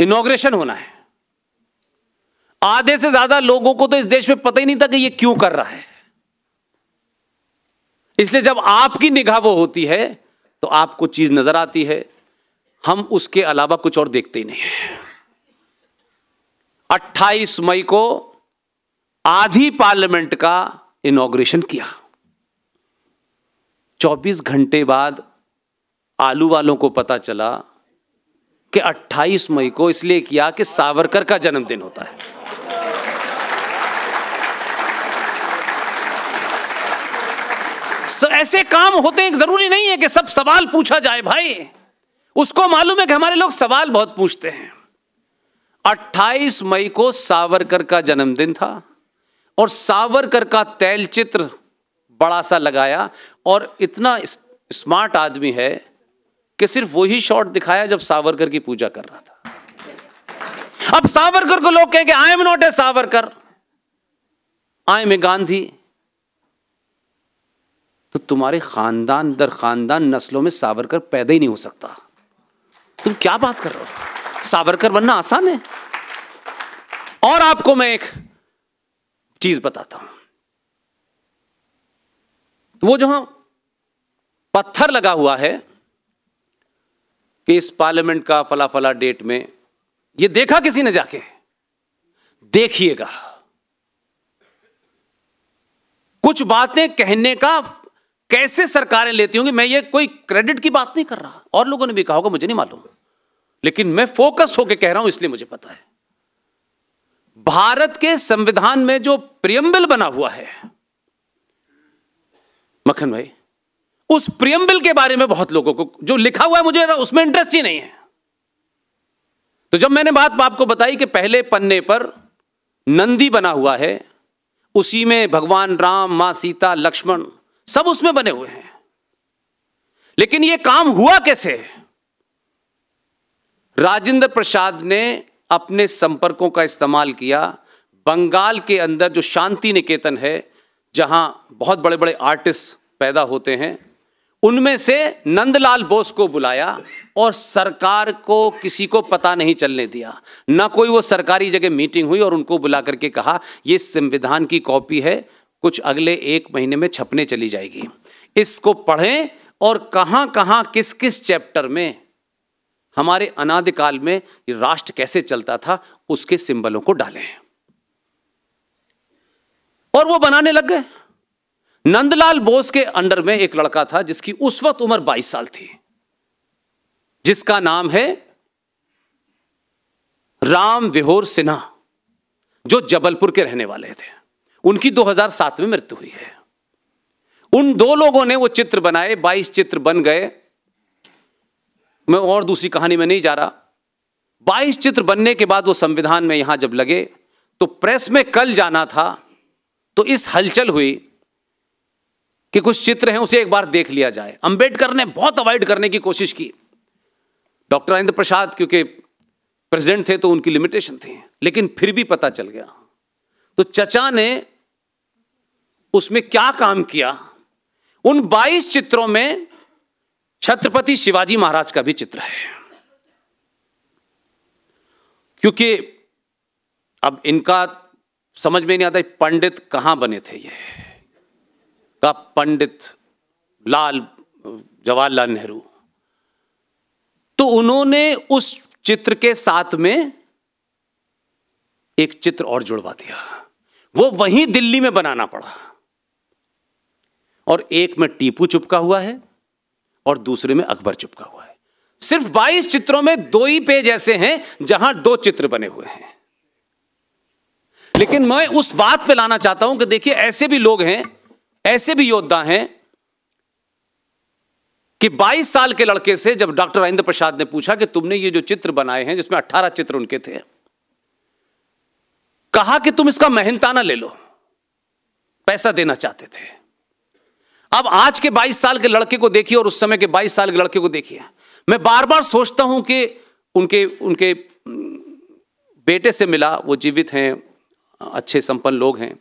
[SPEAKER 1] इनोग्रेशन होना है आधे से ज्यादा लोगों को तो इस देश में पता ही नहीं था कि ये क्यों कर रहा है इसलिए जब आपकी निगाह वो होती है तो आपको चीज नजर आती है हम उसके अलावा कुछ और देखते ही नहीं है 28 मई को आधी पार्लियामेंट का इनोग्रेशन किया 24 घंटे बाद आलू वालों को पता चला कि 28 मई को इसलिए किया कि सावरकर का जन्मदिन होता है ऐसे काम होते हैं जरूरी नहीं है कि सब सवाल पूछा जाए भाई उसको मालूम है कि हमारे लोग सवाल बहुत पूछते हैं 28 मई को सावरकर का जन्मदिन था और सावरकर का तैल चित्र बड़ा सा लगाया और इतना स्मार्ट आदमी है कि सिर्फ वही शॉट दिखाया जब सावरकर की पूजा कर रहा था अब सावरकर को लोग कहेंगे I am not a Savarkar I am a Gandhi तो तुम्हारे खानदान दर खानदान नस्लों में सावरकर पैदा ही नहीं हो सकता तुम क्या बात कर रहे हो सावरकर बनना आसान है और आपको मैं एक चीज बताता हूं वो जहां पत्थर लगा हुआ है कि इस पार्लियामेंट का फला फला डेट में ये देखा किसी ने जाके देखिएगा कुछ बातें कहने का कैसे सरकारें लेती होंगी मैं ये कोई क्रेडिट की बात नहीं कर रहा और लोगों ने भी कहा होगा मुझे नहीं मालूम लेकिन मैं फोकस होकर कह रहा हूं इसलिए मुझे पता है भारत के संविधान में जो प्रियम्बल बना हुआ है मखन भाई उस प्रियम्बल के बारे में बहुत लोगों को जो लिखा हुआ है मुझे उसमें इंटरेस्ट ही नहीं है तो जब मैंने बात आपको बताई कि पहले पन्ने पर नंदी बना हुआ है उसी में भगवान राम मां सीता लक्ष्मण सब उसमें बने हुए हैं लेकिन यह काम हुआ कैसे है राजेंद्र प्रसाद ने अपने संपर्कों का इस्तेमाल किया बंगाल के अंदर जो शांति निकेतन है जहां बहुत बड़े बड़े आर्टिस्ट पैदा होते हैं उनमें से नंदलाल बोस को बुलाया और सरकार को किसी को पता नहीं चलने दिया ना कोई वो सरकारी जगह मीटिंग हुई और उनको बुला करके कहा ये संविधान की कॉपी है कुछ अगले एक महीने में छपने चली जाएगी इसको पढ़ें और कहाँ कहाँ किस किस चैप्टर में हमारे अनादिकाल में राष्ट्र कैसे चलता था उसके सिंबलों को डाले और वो बनाने लग गए नंदलाल बोस के अंडर में एक लड़का था जिसकी उस वक्त उम्र 22 साल थी जिसका नाम है राम विहोर सिन्हा जो जबलपुर के रहने वाले थे उनकी 2007 में मृत्यु हुई है उन दो लोगों ने वो चित्र बनाए 22 चित्र बन गए मैं और दूसरी कहानी में नहीं जा रहा बाईस चित्र बनने के बाद वो संविधान में यहां जब लगे तो प्रेस में कल जाना था तो इस हलचल हुई कि कुछ चित्र हैं उसे एक बार देख लिया जाए अंबेडकर ने बहुत अवॉइड करने की कोशिश की डॉक्टर राजेंद्र प्रसाद क्योंकि प्रेजेंट थे तो उनकी लिमिटेशन थी लेकिन फिर भी पता चल गया तो चचा ने उसमें क्या काम किया उन 22 चित्रों में छत्रपति शिवाजी महाराज का भी चित्र है क्योंकि अब इनका समझ में नहीं आता पंडित कहां बने थे ये का पंडित लाल जवाहरलाल नेहरू तो उन्होंने उस चित्र के साथ में एक चित्र और जुड़वा दिया वो वहीं दिल्ली में बनाना पड़ा और एक में टीपू चुपका हुआ है और दूसरे में अकबर चिपका हुआ है सिर्फ 22 चित्रों में दो ही पेज ऐसे हैं जहां दो चित्र बने हुए हैं लेकिन मैं उस बात पे लाना चाहता हूं कि देखिए ऐसे भी लोग हैं ऐसे भी योद्धा हैं कि 22 साल के लड़के से जब डॉक्टर राजेंद्र प्रसाद ने पूछा कि तुमने ये जो चित्र बनाए हैं जिसमें 18 चित्र उनके थे कहा कि तुम इसका मेहनताना ले लो पैसा देना चाहते थे अब आज के 22 साल के लड़के को देखिए और उस समय के 22 साल के लड़के को देखिए मैं बार बार सोचता हूं कि उनके उनके बेटे से मिला वो जीवित हैं अच्छे संपन्न लोग हैं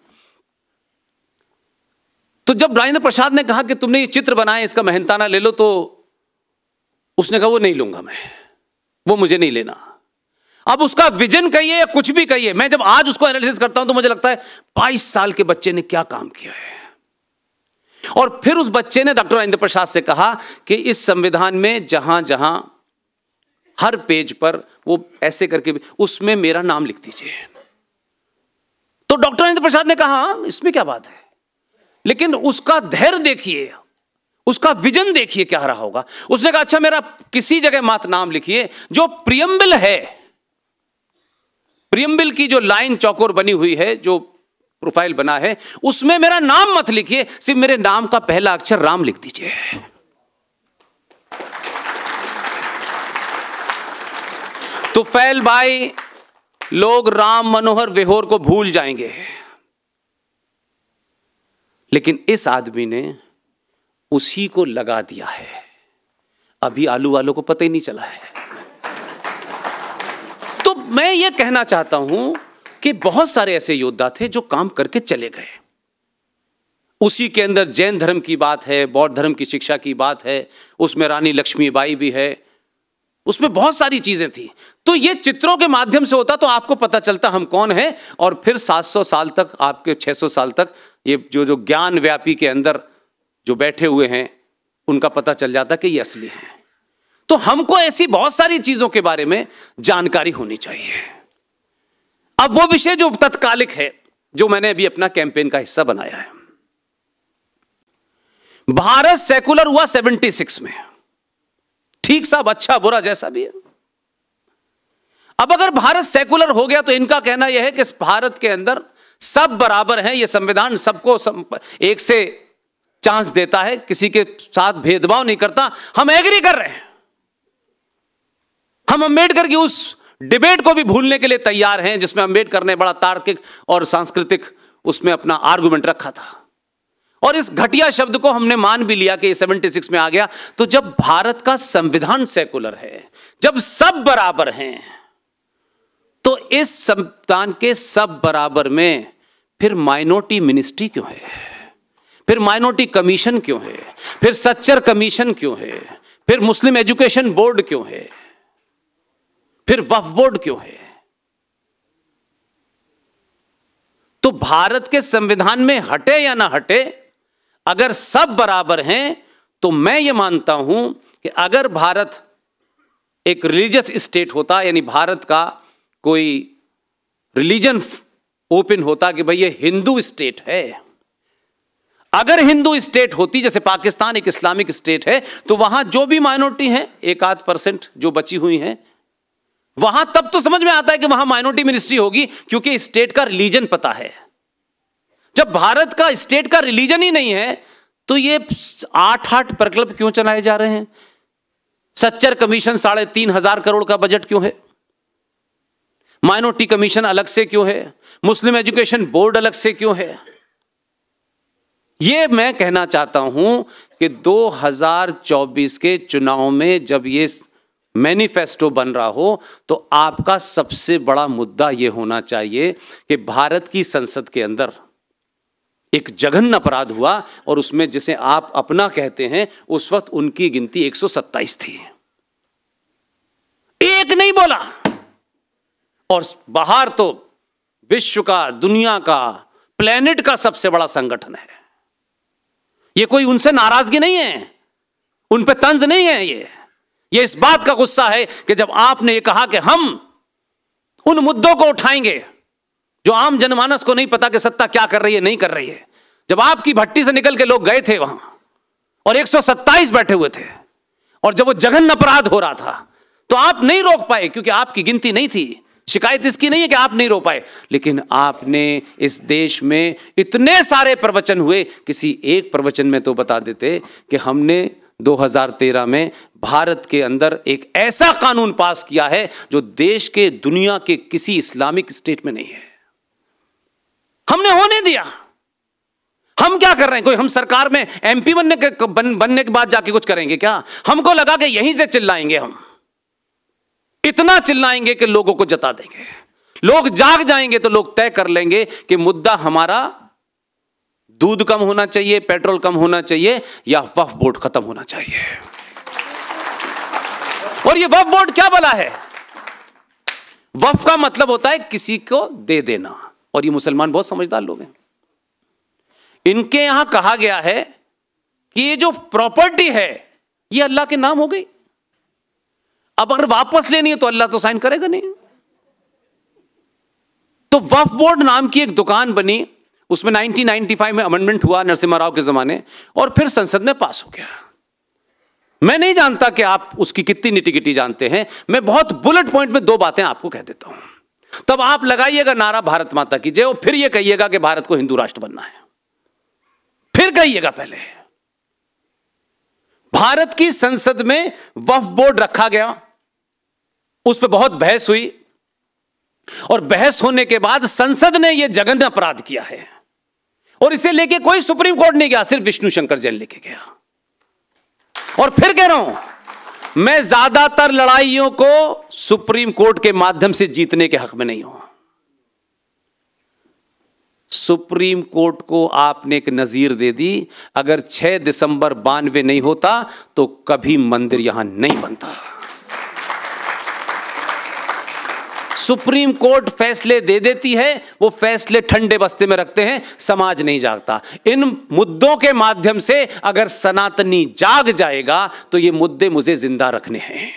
[SPEAKER 1] तो जब राजेंद्र प्रसाद ने कहा कि तुमने ये चित्र बनाए इसका मेहनताना ले लो तो उसने कहा वो नहीं लूंगा मैं वो मुझे नहीं लेना अब उसका विजन कहिए या कुछ भी कहिए मैं जब आज उसको एनालिसिस करता हूं तो मुझे लगता है 22 साल के बच्चे ने क्या काम किया है और फिर उस बच्चे ने डॉक्टर राजेंद्र प्रसाद से कहा कि इस संविधान में जहां जहां हर पेज पर वो ऐसे करके उसमें मेरा नाम लिख दीजिए तो डॉक्टर राजेंद्र प्रसाद ने कहा इसमें क्या बात है लेकिन उसका धैर्य देखिए उसका विजन देखिए क्या रहा होगा उसने कहा अच्छा मेरा किसी जगह मात नाम लिखिए जो प्रियम्बिल है प्रियम्बिल की जो लाइन चौकोर बनी हुई है जो प्रोफाइल बना है उसमें मेरा नाम मत लिखिए सिर्फ मेरे नाम का पहला अक्षर राम लिख दीजिए तो फैल भाई लोग राम मनोहर वेहोर को भूल जाएंगे लेकिन इस आदमी ने उसी को लगा दिया है अभी आलू वालों को पता ही नहीं चला है तो मैं यह कहना चाहता हूं कि बहुत सारे ऐसे योद्धा थे जो काम करके चले गए उसी के अंदर जैन धर्म की बात है बौद्ध धर्म की शिक्षा की बात है उसमें रानी लक्ष्मीबाई भी है उसमें बहुत सारी चीजें थी तो ये चित्रों के माध्यम से होता तो आपको पता चलता हम कौन हैं और फिर 700 साल तक आपके 600 साल तक ये जो जो ज्ञान व्यापी के अंदर जो बैठे हुए हैं उनका पता चल जाता कि ये असली हैं तो हमको ऐसी बहुत सारी चीजों के बारे में जानकारी होनी चाहिए अब वो विषय जो तत्कालिक है जो मैंने अभी अपना कैंपेन का हिस्सा बनाया है भारत सेकुलर हुआ 76 में ठीक साहब अच्छा बुरा जैसा भी है अब अगर भारत सेकुलर हो गया तो इनका कहना यह है कि भारत के अंदर सब बराबर हैं यह संविधान सबको सब एक से चांस देता है किसी के साथ भेदभाव नहीं करता हम एग्री कर रहे हैं हम अंबेडकर की उस डिबेट को भी भूलने के लिए तैयार हैं जिसमें अंबेडकर ने बड़ा तार्किक और सांस्कृतिक उसमें अपना आर्गुमेंट रखा था और इस घटिया शब्द को हमने मान भी लिया कि 76 में आ गया तो जब भारत का संविधान सेकुलर है जब सब बराबर हैं तो इस संविधान के सब बराबर में फिर माइनॉरिटी मिनिस्ट्री क्यों है फिर माइनॉरिटी कमीशन क्यों है फिर सच्चर कमीशन क्यों है फिर मुस्लिम एजुकेशन बोर्ड क्यों है फिर वफ बोर्ड क्यों है तो भारत के संविधान में हटे या ना हटे अगर सब बराबर हैं तो मैं ये मानता हूं कि अगर भारत एक रिलीजियस स्टेट होता यानी भारत का कोई रिलीजन ओपन होता कि भाई ये हिंदू स्टेट है अगर हिंदू स्टेट होती जैसे पाकिस्तान एक इस्लामिक स्टेट है तो वहां जो भी माइनॉरिटी है एक आध परसेंट जो बची हुई हैं वहां तब तो समझ में आता है कि वहां माइनॉरिटी मिनिस्ट्री होगी क्योंकि स्टेट का रिलीजन पता है जब भारत का स्टेट का रिलीजन ही नहीं है तो ये आठ आठ प्रकल्प क्यों चलाए जा रहे हैं सच्चर कमीशन साढ़े तीन हजार करोड़ का बजट क्यों है माइनॉरिटी कमीशन अलग से क्यों है मुस्लिम एजुकेशन बोर्ड अलग से क्यों है ये मैं कहना चाहता हूं कि 2024 के चुनाव में जब ये मैनिफेस्टो बन रहा हो तो आपका सबसे बड़ा मुद्दा यह होना चाहिए कि भारत की संसद के अंदर एक जघन्य अपराध हुआ और उसमें जिसे आप अपना कहते हैं उस वक्त उनकी गिनती 127 थी एक नहीं बोला और बाहर तो विश्व का दुनिया का प्लेनेट का सबसे बड़ा संगठन है यह कोई उनसे नाराजगी नहीं है उन पर तंज नहीं है यह यह इस बात का गुस्सा है कि जब आपने ये कहा कि हम उन मुद्दों को उठाएंगे जो आम जनमानस को नहीं पता कि सत्ता क्या कर रही है नहीं कर रही है जब आपकी भट्टी से निकल के लोग गए थे वहां और एक बैठे हुए थे और जब वो जघन अपराध हो रहा था तो आप नहीं रोक पाए क्योंकि आपकी गिनती नहीं थी शिकायत इसकी नहीं है कि आप नहीं रो पाए लेकिन आपने इस देश में इतने सारे प्रवचन हुए किसी एक प्रवचन में तो बता देते कि हमने 2013 में भारत के अंदर एक ऐसा कानून पास किया है जो देश के दुनिया के किसी इस्लामिक स्टेट में नहीं है हमने होने दिया हम क्या कर रहे हैं कोई हम सरकार में एमपी बनने के बन, बनने के बाद जाके कुछ करेंगे क्या हमको लगा कि यहीं से चिल्लाएंगे हम इतना चिल्लाएंगे कि लोगों को जता देंगे लोग जाग जाएंगे तो लोग तय कर लेंगे कि मुद्दा हमारा दूध कम होना चाहिए पेट्रोल कम होना चाहिए या वफ बोर्ड खत्म होना चाहिए और ये वफ बोर्ड क्या बोला है वफ का मतलब होता है किसी को दे देना और ये मुसलमान बहुत समझदार लोग हैं इनके यहां कहा गया है कि ये जो प्रॉपर्टी है ये अल्लाह के नाम हो गई अब अगर वापस लेनी है तो अल्लाह तो साइन करेगा नहीं तो वफ बोर्ड नाम की एक दुकान बनी उसमें 1995 में अमेंडमेंट हुआ नरसिम्हा राव के जमाने और फिर संसद में पास हो गया मैं नहीं जानता कि आप उसकी कितनी निटिगिटी जानते हैं मैं बहुत बुलेट पॉइंट में दो बातें आपको कह देता हूं तब आप लगाइएगा नारा भारत माता की जय और फिर यह कहिएगा कि भारत को हिंदू राष्ट्र बनना है फिर कहिएगा पहले भारत की संसद में वफ बोर्ड रखा गया उस पर बहुत बहस हुई और बहस होने के बाद संसद ने यह जघन्य अपराध किया है और इसे लेके कोई सुप्रीम कोर्ट नहीं गया सिर्फ विष्णु शंकर जैन लेके गया और फिर कह रहा हूं मैं ज्यादातर लड़ाइयों को सुप्रीम कोर्ट के माध्यम से जीतने के हक में नहीं हूं सुप्रीम कोर्ट को आपने एक नजीर दे दी अगर 6 दिसंबर बानवे नहीं होता तो कभी मंदिर यहां नहीं बनता सुप्रीम कोर्ट फैसले दे देती है वो फैसले ठंडे बस्ते में रखते हैं समाज नहीं जागता इन मुद्दों के माध्यम से अगर सनातनी जाग जाएगा तो ये मुद्दे मुझे जिंदा रखने हैं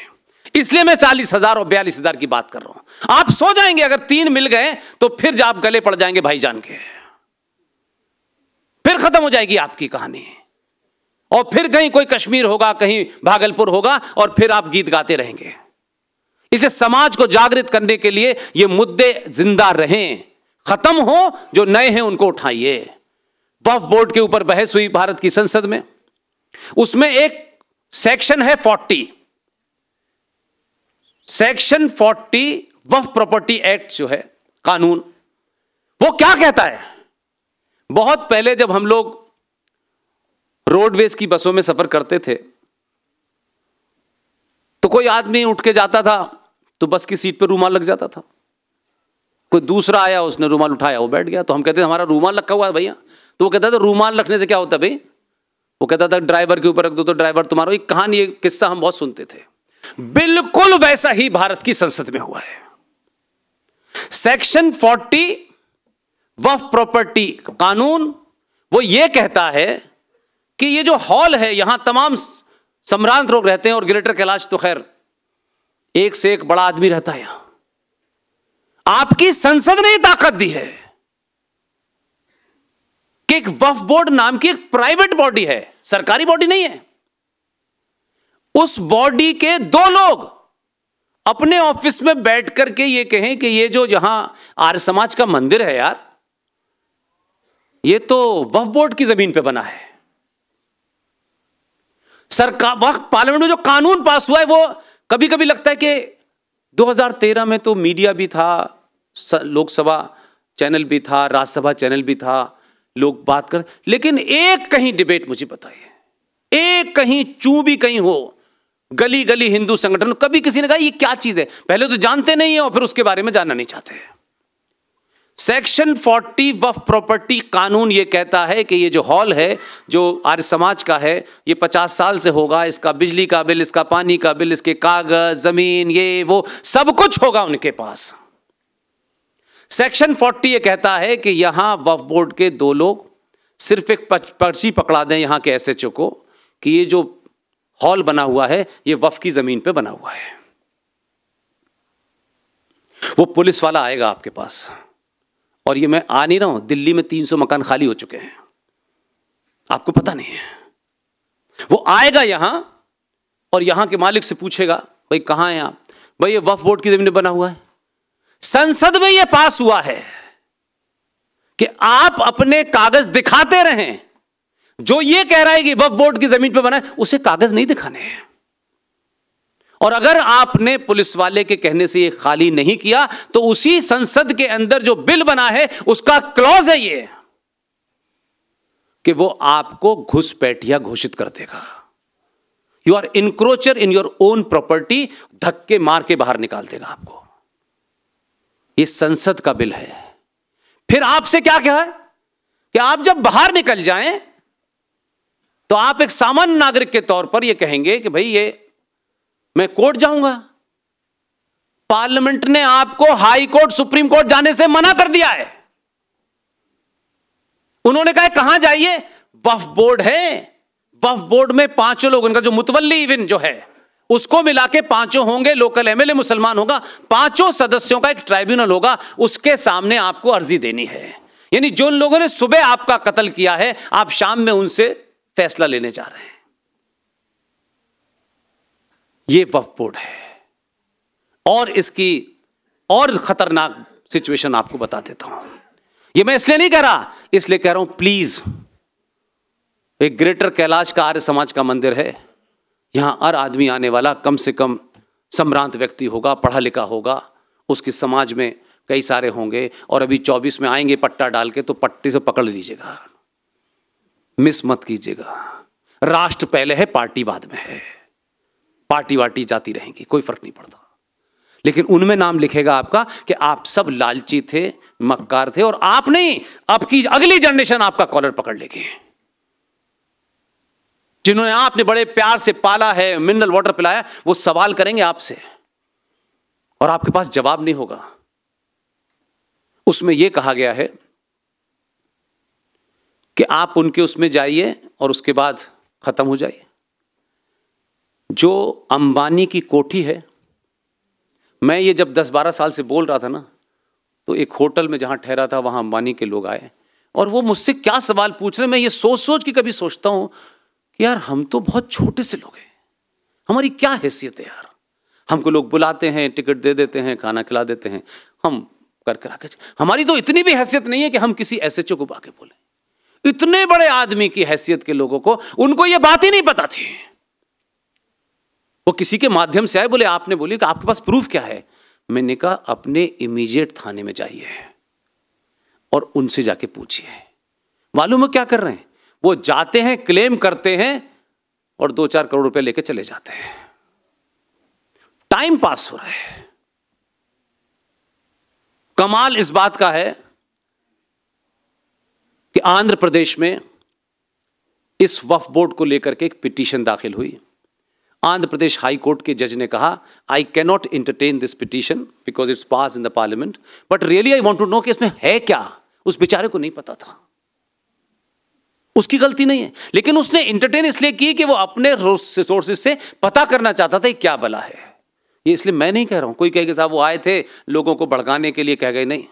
[SPEAKER 1] इसलिए मैं चालीस हजार और बयालीस हजार की बात कर रहा हूं आप सो जाएंगे अगर तीन मिल गए तो फिर आप गले पड़ जाएंगे भाईजान के फिर खत्म हो जाएगी आपकी कहानी और फिर कहीं कोई कश्मीर होगा कहीं भागलपुर होगा और फिर आप गीत गाते रहेंगे इसे समाज को जागृत करने के लिए ये मुद्दे जिंदा रहें खत्म हो जो नए हैं उनको उठाइए वफ बोर्ड के ऊपर बहस हुई भारत की संसद में उसमें एक सेक्शन है forty section forty Waqf property act जो है कानून वो क्या कहता है बहुत पहले जब हम लोग रोडवेज की बसों में सफर करते थे तो कोई आदमी उठ के जाता था तो बस की सीट पर रूमाल लग जाता था कोई दूसरा आया उसने रूमाल उठाया वो बैठ गया तो हम कहते हमारा रूमाल रखा हुआ है भैया तो वो कहता था रूमाल रखने से क्या होता भाई वो कहता था ड्राइवर के ऊपर रख दो तो ड्राइवर तुम्हारा एक कहानी किस्सा हम बहुत सुनते थे बिल्कुल वैसा ही भारत की संसद में हुआ है सेक्शन 40 वफ प्रॉपर्टी कानून वो ये कहता है कि ये जो हॉल है यहां तमाम सम्रांत लोग रहते हैं और ग्रेटर कैलाश तो खैर एक से एक बड़ा आदमी रहता है यहां आपकी संसद ने ताकत दी है कि एक वफ बोर्ड नाम की एक प्राइवेट बॉडी है सरकारी बॉडी नहीं है उस बॉडी के दो लोग अपने ऑफिस में बैठ करके ये कहें कि ये जो जहां आर्य समाज का मंदिर है यार ये तो वफ बोर्ड की जमीन पे बना है सरकार वक्त पार्लियामेंट में जो कानून पास हुआ है वो कभी कभी लगता है कि 2013 में तो मीडिया भी था लोकसभा चैनल भी था राज्यसभा चैनल भी था लोग बात कर लेकिन एक कहीं डिबेट मुझे बताइए एक कहीं चू भी कहीं हो गली गली हिंदू संगठन कभी किसी ने कहा ये क्या चीज़ है पहले तो जानते नहीं है और फिर उसके बारे में जानना नहीं चाहते हैं सेक्शन 40 वफ प्रॉपर्टी कानून ये कहता है कि ये जो हॉल है जो आर्य समाज का है ये 50 साल से होगा इसका बिजली का बिल इसका पानी का बिल इसके कागज ज़मीन ये वो सब कुछ होगा उनके पास सेक्शन 40 ये कहता है कि यहाँ वफ बोर्ड के दो लोग सिर्फ एक पर्ची पकड़ा दें यहाँ के एस को कि ये जो हॉल बना हुआ है ये वफ की ज़मीन पर बना हुआ है वो पुलिस वाला आएगा आपके पास और ये मैं आ नहीं रहा हूं दिल्ली में तीन मकान खाली हो चुके हैं आपको पता नहीं है वो आएगा यहां और यहां के मालिक से पूछेगा भाई कहां हैं आप भाई ये वफ बोर्ड की जमीन बना हुआ है संसद में यह पास हुआ है कि आप अपने कागज दिखाते रहें जो ये कह रहा है कि वफ बोर्ड की जमीन पर बना है उसे कागज नहीं दिखाने हैं और अगर आपने पुलिस वाले के कहने से ये खाली नहीं किया तो उसी संसद के अंदर जो बिल बना है उसका क्लॉज है ये कि वो आपको घुसपैठिया घोषित कर देगा you are encroacher in your own property धक्के मार के बाहर निकाल देगा आपको ये संसद का बिल है फिर आपसे क्या कहा है कि आप जब बाहर निकल जाएं तो आप एक सामान्य नागरिक के तौर पर यह कहेंगे कि भाई ये मैं कोर्ट जाऊंगा पार्लियामेंट ने आपको हाई कोर्ट सुप्रीम कोर्ट जाने से मना कर दिया है उन्होंने कहा कहां जाइए वफ बोर्ड है वफ बोर्ड में पांचों लोग उनका जो मुतवली इवन जो है उसको मिला के पांचों होंगे लोकल एमएलए मुसलमान होगा पांचों सदस्यों का एक ट्राइब्यूनल होगा उसके सामने आपको अर्जी देनी है यानी जो लोगों ने सुबह आपका कत्ल किया है आप शाम में उनसे फैसला लेने जा रहे हैं ये वफ बोर्ड है और इसकी और खतरनाक सिचुएशन आपको बता देता हूं ये मैं इसलिए नहीं कह रहा इसलिए कह रहा हूं प्लीज एक ग्रेटर कैलाश का आर्य समाज का मंदिर है यहां हर आदमी आने वाला कम से कम सम्रांत व्यक्ति होगा पढ़ा लिखा होगा उसके समाज में कई सारे होंगे और अभी 24 में आएंगे पट्टा डाल के तो पट्टी से पकड़ लीजिएगा मिस मत कीजिएगा राष्ट्र पहले है पार्टी बाद में है पार्टी वार्टी जाती रहेंगी कोई फर्क नहीं पड़ता लेकिन उनमें नाम लिखेगा आपका कि आप सब लालची थे मक्कार थे और आप नहीं आपकी अगली जनरेशन आपका कॉलर पकड़ लेगी जिन्होंने आपने बड़े प्यार से पाला है मिनरल वाटर पिलाया वो सवाल करेंगे आपसे और आपके पास जवाब नहीं होगा उसमें यह कहा गया है कि आप उनके उसमें जाइए और उसके बाद खत्म हो जाइए जो अंबानी की कोठी है मैं ये जब 10-12 साल से बोल रहा था ना तो एक होटल में जहाँ ठहरा था वहां अंबानी के लोग आए और वो मुझसे क्या सवाल पूछ रहे मैं ये सोच सोच के कभी सोचता हूं कि यार हम तो बहुत छोटे से लोग हैं हमारी क्या हैसियत है यार हमको लोग बुलाते हैं टिकट दे देते हैं खाना खिला देते हैं हम कर करा आके हमारी तो इतनी भी हैसियत नहीं है कि हम किसी एस को बाके बोलें इतने बड़े आदमी की हैसियत के लोगों को उनको ये बात ही नहीं पता थी वो किसी के माध्यम से आए बोले आपने बोली कि आपके पास प्रूफ क्या है मैंने कहा अपने इमीजिएट थाने में जाइए और उनसे जाके पूछिए मालूम है क्या कर रहे हैं वो जाते हैं क्लेम करते हैं और दो चार करोड़ रुपए लेके चले जाते हैं टाइम पास हो रहा है कमाल इस बात का है कि आंध्र प्रदेश में इस वफ बोर्ड को लेकर के एक पिटीशन दाखिल हुई आंध्र प्रदेश हाई कोर्ट के जज ने कहा I cannot entertain this petition because it's pass in the parliament but really I want to know कि इसमें है क्या उस बेचारे को नहीं पता था उसकी गलती नहीं है लेकिन उसने इंटरटेन इसलिए की कि वो अपने रिसोर्सेज से पता करना चाहता था क्या बला है ये इसलिए मैं नहीं कह रहा हूं कोई कहेगा साहब वो आए थे लोगों को भड़काने के लिए कह गए नहीं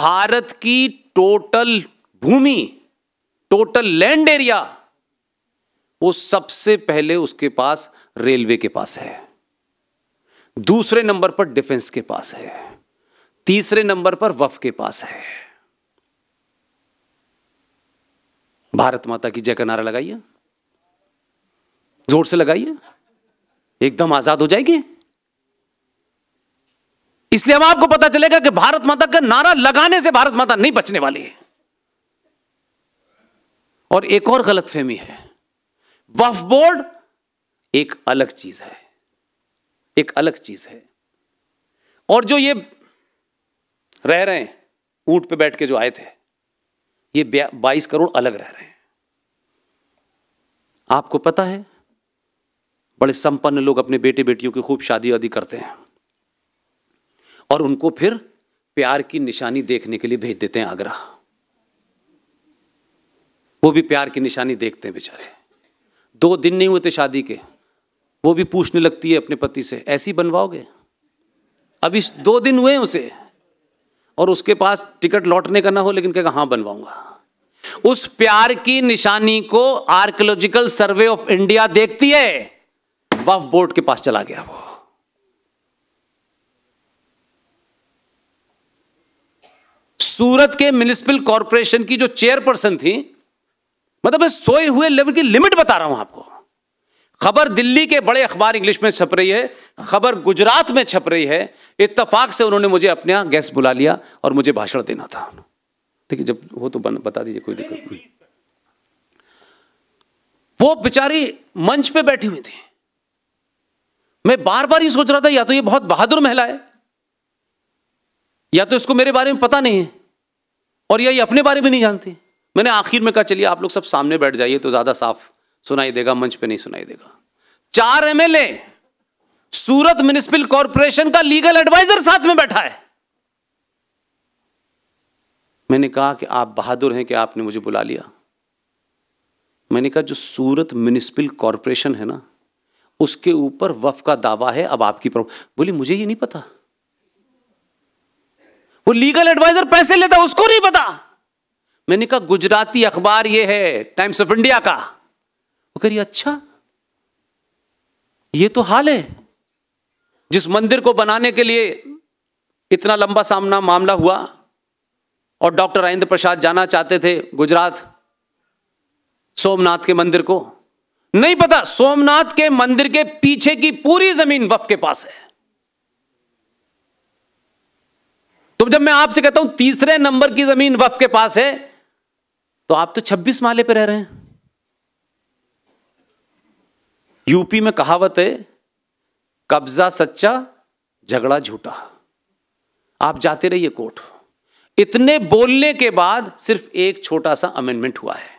[SPEAKER 1] भारत की टोटल भूमि टोटल लैंड एरिया वो सबसे पहले उसके पास रेलवे के पास है दूसरे नंबर पर डिफेंस के पास है तीसरे नंबर पर वफ के पास है भारत माता की जय का नारा लगाइए जोर से लगाइए एकदम आजाद हो जाएगी इसलिए अब आपको पता चलेगा कि भारत माता का नारा लगाने से भारत माता नहीं बचने वाली है और एक और गलतफहमी है वफ बोर्ड एक अलग चीज है एक अलग चीज है और जो ये रह रहे हैं ऊंट पे बैठ के जो आए थे ये 22 करोड़ अलग रह रहे हैं आपको पता है बड़े संपन्न लोग अपने बेटे बेटियों की खूब शादी वादी करते हैं और उनको फिर प्यार की निशानी देखने के लिए भेज देते हैं आगरा वो भी प्यार की निशानी देखते हैं बेचारे दो दिन नहीं हुए थे शादी के वो भी पूछने लगती है अपने पति से ऐसी बनवाओगे अभी दो दिन हुए उसे और उसके पास टिकट लौटने का ना हो लेकिन कहेगा हाँ बनवाऊंगा उस प्यार की निशानी को आर्कोलॉजिकल सर्वे ऑफ इंडिया देखती है वफ बोर्ड के पास चला गया वो सूरत के म्यूनिसिपल कॉरपोरेशन की जो चेयरपर्सन थी मतलब मैं सोए हुए लेवल की लिमिट बता रहा हूं आपको खबर दिल्ली के बड़े अखबार इंग्लिश में छप रही है खबर गुजरात में छप रही है इतफाक से उन्होंने मुझे अपने यहां गेस्ट बुला लिया और मुझे भाषण देना था ठीक है जब हो तो बता दीजिए कोई दिक्कत नहीं वो बेचारी मंच पे बैठी हुई थी मैं बार बार ये सोच रहा था या तो ये बहुत बहादुर महिला है या तो इसको मेरे बारे में पता नहीं है और या ये अपने बारे में नहीं जानती मैंने आखिर में कहा चलिए आप लोग सब सामने बैठ जाइए तो ज़्यादा साफ सुनाई देगा मंच पे नहीं सुनाई देगा चार एमएलए सूरत म्यूनिसिपल कॉरपोरेशन का लीगल एडवाइजर साथ में बैठा है मैंने कहा कि आप बहादुर हैं कि आपने मुझे बुला लिया मैंने कहा जो सूरत म्यूनिसिपल कॉरपोरेशन है ना उसके ऊपर वफ का दावा है अब आपकी प्रॉब्लम बोली मुझे ये नहीं पता वो लीगल एडवाइजर पैसे लेता उसको नहीं पता मैंने कहा गुजराती अखबार ये है टाइम्स ऑफ इंडिया का वो कह रही अच्छा ये तो हाल है जिस मंदिर को बनाने के लिए इतना लंबा सामना मामला हुआ और डॉक्टर राजेंद्र प्रसाद जाना चाहते थे गुजरात सोमनाथ के मंदिर को नहीं पता सोमनाथ के मंदिर के पीछे की पूरी जमीन वफ के पास है तो जब मैं आपसे कहता हूं तीसरे नंबर की जमीन वफ के पास है तो आप तो 26 माले पे रह रहे हैं यूपी में कहावत है कब्जा सच्चा झगड़ा झूठा आप जाते रहिए कोर्ट इतने बोलने के बाद सिर्फ एक छोटा सा अमेंडमेंट हुआ है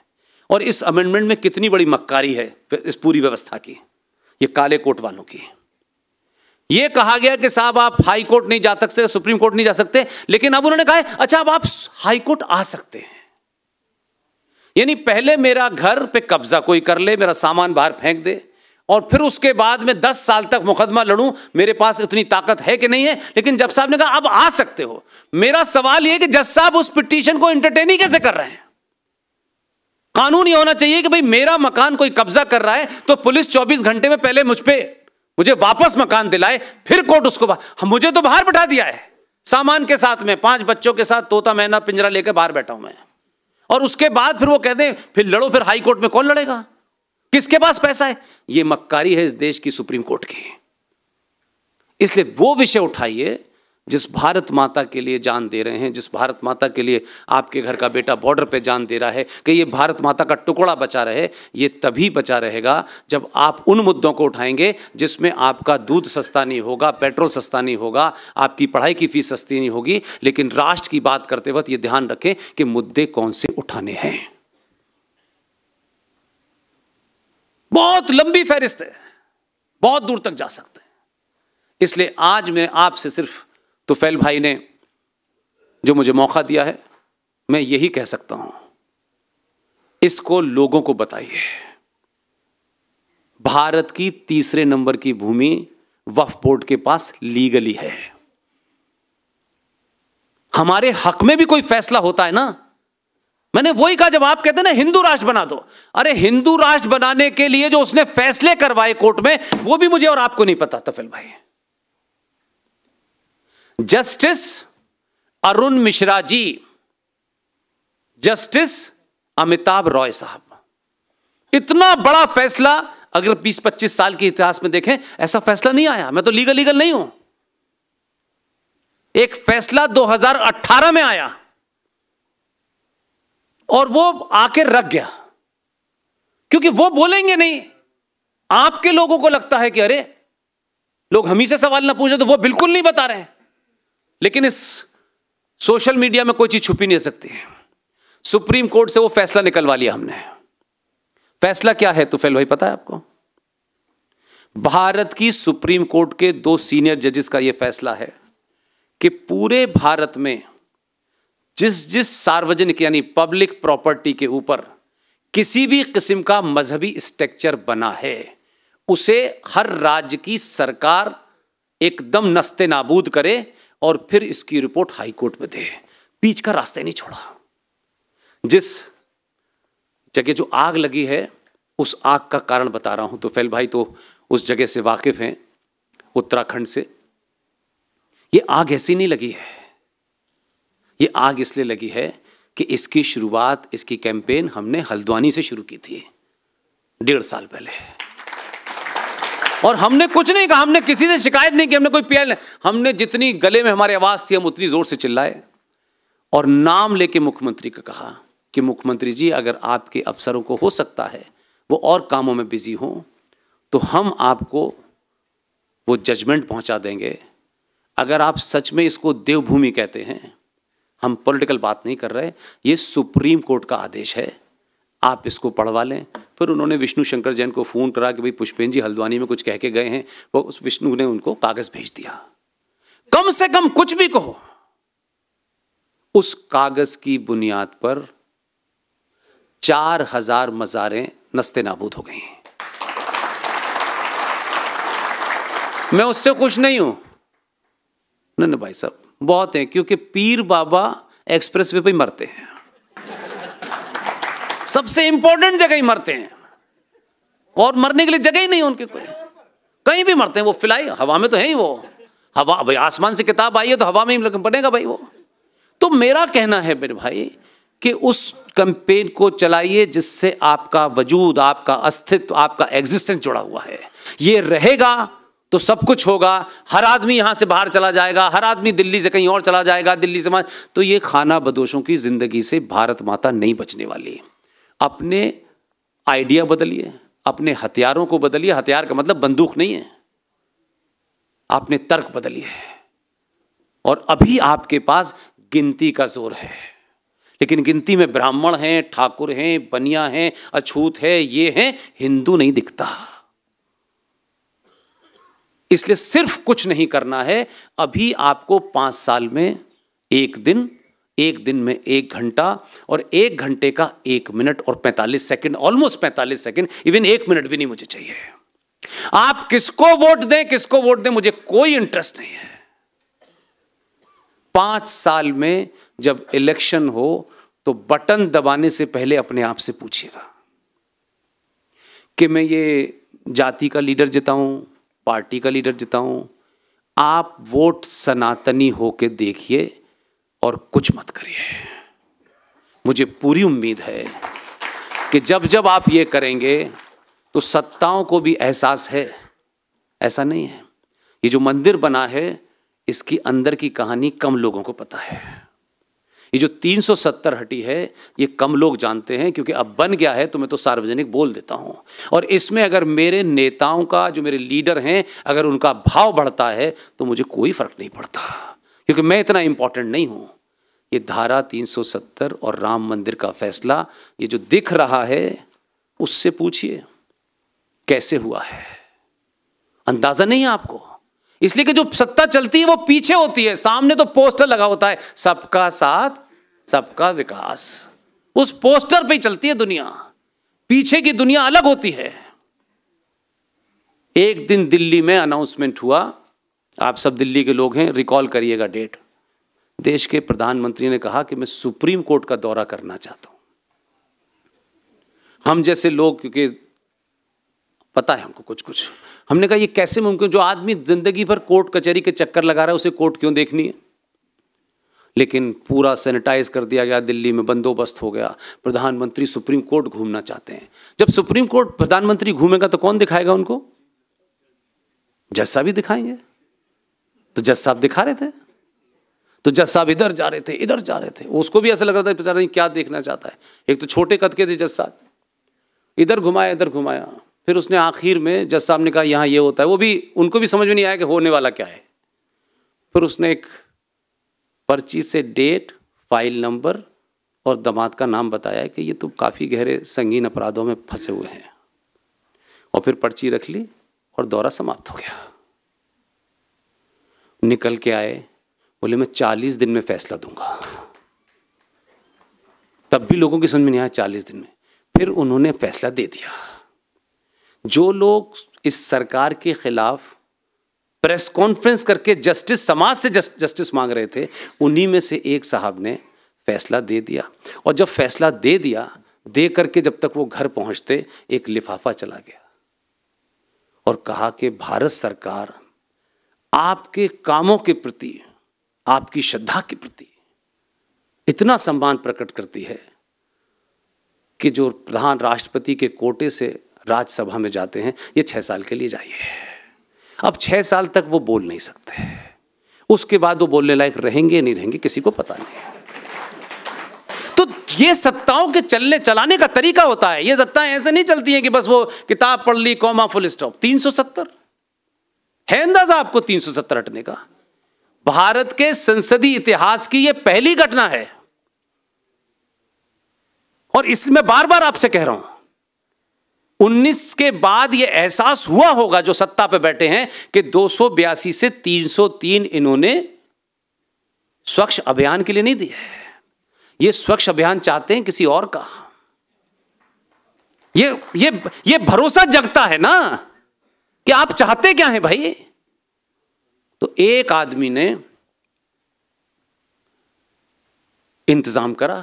[SPEAKER 1] और इस अमेंडमेंट में कितनी बड़ी मक्कारी है इस पूरी व्यवस्था की ये काले कोर्ट वालों की ये कहा गया कि साहब आप हाई कोर्ट नहीं जा सकते सुप्रीम कोर्ट नहीं जा सकते लेकिन अब उन्होंने कहा अच्छा अब आप हाई कोर्ट आ सकते हैं यानी पहले मेरा घर पे कब्जा कोई कर ले मेरा सामान बाहर फेंक दे और फिर उसके बाद में दस साल तक मुकदमा लड़ूं मेरे पास इतनी ताकत है कि नहीं है लेकिन जज साहब ने कहा अब आ सकते हो मेरा सवाल यह कि जज साहब उस पिटीशन को इंटरटेन ही कैसे कर रहे हैं कानून ये होना चाहिए कि भाई मेरा मकान कोई कब्जा कर रहा है तो पुलिस 24 घंटे में पहले मुझ पर मुझे वापस मकान दिलाए फिर कोर्ट उसको हाँ, मुझे तो बाहर बैठा दिया है सामान के साथ में पांच बच्चों के साथ तोता मैना पिंजरा लेकर बाहर बैठा हूं मैं और उसके बाद फिर वो कहते हैं फिर लड़ो फिर हाई कोर्ट में कौन लड़ेगा किसके पास पैसा है ये मक्कारी है इस देश की सुप्रीम कोर्ट की इसलिए वो विषय उठाइए जिस भारत माता के लिए जान दे रहे हैं जिस भारत माता के लिए आपके घर का बेटा बॉर्डर पे जान दे रहा है कि ये भारत माता का टुकड़ा बचा रहे ये तभी बचा रहेगा जब आप उन मुद्दों को उठाएंगे जिसमें आपका दूध सस्ता नहीं होगा पेट्रोल सस्ता नहीं होगा आपकी पढ़ाई की फीस सस्ती नहीं होगी लेकिन राष्ट्र की बात करते वक्त ये ध्यान रखें कि मुद्दे कौन से उठाने हैं बहुत लंबी फहरिस्त है बहुत दूर तक जा सकते हैं इसलिए आज मैं आपसे सिर्फ तो फैल भाई ने जो मुझे मौका दिया है मैं यही कह सकता हूं इसको लोगों को बताइए भारत की तीसरे नंबर की भूमि वफ बोर्ड के पास लीगली है हमारे हक में भी कोई फैसला होता है ना मैंने वही कहा जब आप कहते ना हिंदू राष्ट्र बना दो अरे हिंदू राष्ट्र बनाने के लिए जो उसने फैसले करवाए कोर्ट में वो भी मुझे और आपको नहीं पता तफिल भाई जस्टिस अरुण मिश्रा जी जस्टिस अमिताभ रॉय साहब इतना बड़ा फैसला अगर 20-25 साल के इतिहास में देखें ऐसा फैसला नहीं आया मैं तो लीगल लीगल नहीं हूं एक फैसला 2018 में आया और वो आके रख गया क्योंकि वो बोलेंगे नहीं आपके लोगों को लगता है कि अरे लोग हम ही से सवाल ना पूछे तो वो बिल्कुल नहीं बता रहे हैं लेकिन इस सोशल मीडिया में कोई चीज़ छुपी नहीं सकती है सुप्रीम कोर्ट से वो फैसला निकलवा लिया हमने फैसला क्या है तुफेल भाई पता है आपको भारत की सुप्रीम कोर्ट के दो सीनियर जजेस का यह फैसला है कि पूरे भारत में जिस जिस सार्वजनिक यानी पब्लिक प्रॉपर्टी के ऊपर किसी भी किस्म का मजहबी स्ट्रक्चर बना है उसे हर राज्य की सरकार एकदम नस्ते नाबूद करे और फिर इसकी रिपोर्ट हाई कोर्ट में दे बीच का रास्ते नहीं छोड़ा जिस जगह जो आग लगी है उस आग का कारण बता रहा हूं तो फैल भाई तो उस जगह से वाकिफ हैं उत्तराखंड से ये आग ऐसी नहीं लगी है ये आग इसलिए लगी है कि इसकी शुरुआत इसकी कैंपेन हमने हल्द्वानी से शुरू की थी डेढ़ साल पहले और हमने कुछ नहीं कहा हमने किसी से शिकायत नहीं की हमने कोई पीएल हमने जितनी गले में हमारी आवाज़ थी हम उतनी ज़ोर से चिल्लाए और नाम लेके मुख्यमंत्री का कहा कि मुख्यमंत्री जी अगर आपके अफसरों को हो सकता है वो और कामों में बिजी हों तो हम आपको वो जजमेंट पहुंचा देंगे अगर आप सच में इसको देवभूमि कहते हैं हम पॉलिटिकल बात नहीं कर रहे ये सुप्रीम कोर्ट का आदेश है आप इसको पढ़वा लें फिर उन्होंने विष्णु शंकर जैन को फ़ोन करा कि भाई पुष्पेन जी हल्द्वानी में कुछ कह के गए हैं वो उस विष्णु ने उनको कागज़ भेज दिया कम से कम कुछ भी कहो उस कागज़ की बुनियाद पर चार हजार मज़ारें नस्ते नाबूद हो गई मैं उससे खुश नहीं हूं नहीं भाई साहब बहुत हैं क्योंकि पीर बाबा एक्सप्रेस वे पर मरते हैं सबसे इंपॉर्टेंट जगह ही मरते हैं और मरने के लिए जगह ही नहीं उनके कोई कहीं भी मरते हैं वो फिलहाल हवा में तो है ही वो हवा भाई आसमान से किताब आई है तो हवा में ही बनेगा भाई वो तो मेरा कहना है मेरे भाई कि उस कंपेन को चलाइए जिससे आपका वजूद आपका अस्तित्व आपका एग्जिस्टेंस जुड़ा हुआ है ये रहेगा तो सब कुछ होगा हर आदमी यहाँ से बाहर चला जाएगा हर आदमी दिल्ली से कहीं और चला जाएगा दिल्ली से तो ये खाना बदोशों की ज़िंदगी से भारत माता नहीं बचने वाली अपने आइडिया बदलिए अपने हथियारों को बदलिए हथियार का मतलब बंदूक नहीं है आपने तर्क बदलिए और अभी आपके पास गिनती का जोर है लेकिन गिनती में ब्राह्मण हैं ठाकुर हैं बनिया हैं अछूत है ये हैं हिंदू नहीं दिखता इसलिए सिर्फ कुछ नहीं करना है अभी आपको पांच साल में एक दिन एक दिन में एक घंटा और एक घंटे का एक मिनट और 45 सेकंड ऑलमोस्ट 45 सेकंड इवन एक मिनट भी नहीं मुझे चाहिए आप किसको वोट दें किसको वोट दें मुझे कोई इंटरेस्ट नहीं है पांच साल में जब इलेक्शन हो तो बटन दबाने से पहले अपने आप से पूछिएगा कि मैं ये जाति का लीडर जिताऊं पार्टी का लीडर जिताऊं आप वोट सनातनी होके देखिए और कुछ मत करिए मुझे पूरी उम्मीद है कि जब जब आप ये करेंगे तो सत्ताओं को भी एहसास है ऐसा नहीं है ये जो मंदिर बना है इसकी अंदर की कहानी कम लोगों को पता है ये जो 370 हटी है ये कम लोग जानते हैं क्योंकि अब बन गया है तो मैं तो सार्वजनिक बोल देता हूं और इसमें अगर मेरे नेताओं का जो मेरे लीडर हैं अगर उनका भाव बढ़ता है तो मुझे कोई फर्क नहीं पड़ता क्योंकि मैं इतना इंपॉर्टेंट नहीं हूं ये धारा 370 और राम मंदिर का फैसला ये जो दिख रहा है उससे पूछिए कैसे हुआ है अंदाजा नहीं है आपको इसलिए कि जो सत्ता चलती है वो पीछे होती है सामने तो पोस्टर लगा होता है सबका साथ सबका विकास उस पोस्टर पे चलती है दुनिया पीछे की दुनिया अलग होती है एक दिन दिल्ली में अनाउंसमेंट हुआ आप सब दिल्ली के लोग हैं रिकॉल करिएगा डेट देश के प्रधानमंत्री ने कहा कि मैं सुप्रीम कोर्ट का दौरा करना चाहता हूं हम जैसे लोग क्योंकि पता है हमको कुछ कुछ हमने कहा ये कैसे मुमकिन जो आदमी जिंदगी भर कोर्ट कचहरी के चक्कर लगा रहा है उसे कोर्ट क्यों देखनी है लेकिन पूरा सैनिटाइज कर दिया गया दिल्ली में बंदोबस्त हो गया प्रधानमंत्री सुप्रीम कोर्ट घूमना चाहते हैं जब सुप्रीम कोर्ट प्रधानमंत्री घूमेगा तो कौन दिखाएगा उनको जैसा भी दिखाएंगे तो जज साहब दिखा रहे थे तो जज साहब इधर जा रहे थे इधर जा रहे थे उसको भी ऐसा लग रहा था बेचारा नहीं क्या देखना चाहता है एक तो छोटे कद के थे जज साहब इधर घुमाया इधर घुमाया फिर उसने आखिर में जज साहब ने कहा यहाँ ये होता है वो भी उनको भी समझ में नहीं आया कि होने वाला क्या है फिर उसने एक पर्ची से डेट फाइल नंबर और दमाद का नाम बताया कि ये तो काफ़ी गहरे संगीन अपराधों में फंसे हुए हैं और फिर पर्ची रख ली और दौरा समाप्त हो गया निकल के आए बोले मैं चालीस दिन में फैसला दूंगा तब भी लोगों की समझ में नहीं आया चालीस दिन में फिर उन्होंने फैसला दे दिया जो लोग इस सरकार के खिलाफ प्रेस कॉन्फ्रेंस करके जस्टिस समाज से जस, जस्टिस मांग रहे थे उन्हीं में से एक साहब ने फैसला दे दिया और जब फैसला दे दिया दे करके जब तक वो घर पहुंचते एक लिफाफा चला गया और कहा कि भारत सरकार आपके कामों के प्रति आपकी श्रद्धा के प्रति इतना सम्मान प्रकट करती है कि जो प्रधान राष्ट्रपति के कोटे से राज्यसभा में जाते हैं ये छः साल के लिए जाइए अब छः साल तक वो बोल नहीं सकते उसके बाद वो बोलने लायक रहेंगे नहीं रहेंगे किसी को पता नहीं तो ये सत्ताओं के चलने चलाने का तरीका होता है ये सत्ताएं ऐसे नहीं चलती हैं कि बस वो किताब पढ़ ली कौमा फुल स्टॉप तीन सौ सत्तर है अंदाजा आपको 370 हटने का भारत के संसदीय इतिहास की यह पहली घटना है और इसमें बार बार आपसे कह रहा हूं 19 के बाद यह एहसास हुआ होगा जो सत्ता पे बैठे हैं कि दो से 303 इन्होंने स्वच्छ अभियान के लिए नहीं दिया है ये स्वच्छ अभियान चाहते हैं किसी और का ये ये ये भरोसा जगता है ना कि आप चाहते क्या हैं भाई तो एक आदमी ने इंतजाम करा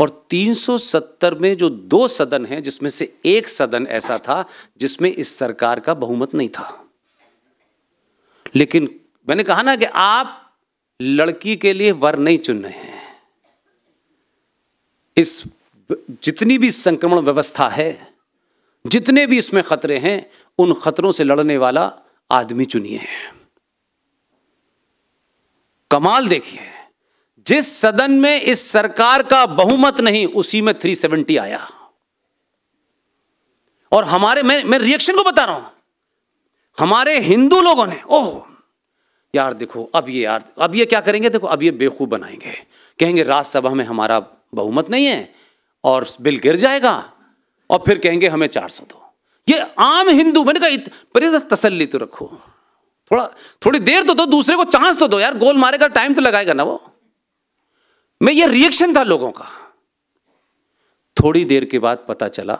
[SPEAKER 1] और 370 में जो दो सदन हैं जिसमें से एक सदन ऐसा था जिसमें इस सरकार का बहुमत नहीं था लेकिन मैंने कहा ना कि आप लड़की के लिए वर नहीं चुन रहे हैं इस जितनी भी संक्रमण व्यवस्था है जितने भी इसमें खतरे हैं उन खतरों से लड़ने वाला आदमी चुनिए कमाल देखिए जिस सदन में इस सरकार का बहुमत नहीं उसी में 370 आया और हमारे मैं मैं रिएक्शन को बता रहा हूं हमारे हिंदू लोगों ने ओह यार देखो अब ये यार अब ये क्या करेंगे देखो अब ये बेखूब बनाएंगे कहेंगे राज्यसभा में हमारा बहुमत नहीं है और बिल गिर जाएगा और फिर कहेंगे हमें चार सौ दो ये आम हिंदू मैंने कहा पर तसली तो रखो थोड़ा थोड़ी देर तो दो दूसरे को चांस तो दो यार गोल मारेगा टाइम तो लगाएगा ना वो मैं ये रिएक्शन था लोगों का थोड़ी देर के बाद पता चला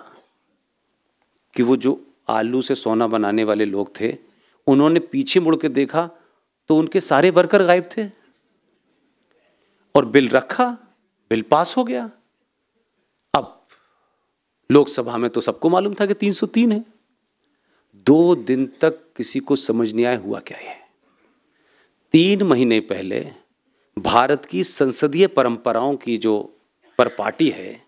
[SPEAKER 1] कि वो जो आलू से सोना बनाने वाले लोग थे उन्होंने पीछे मुड़ के देखा तो उनके सारे वर्कर गायब थे और बिल रखा बिल पास हो गया लोकसभा में तो सबको मालूम था कि 303 है दो दिन तक किसी को समझ नहीं आया हुआ क्या है तीन महीने पहले भारत की संसदीय परंपराओं की जो परपाटी है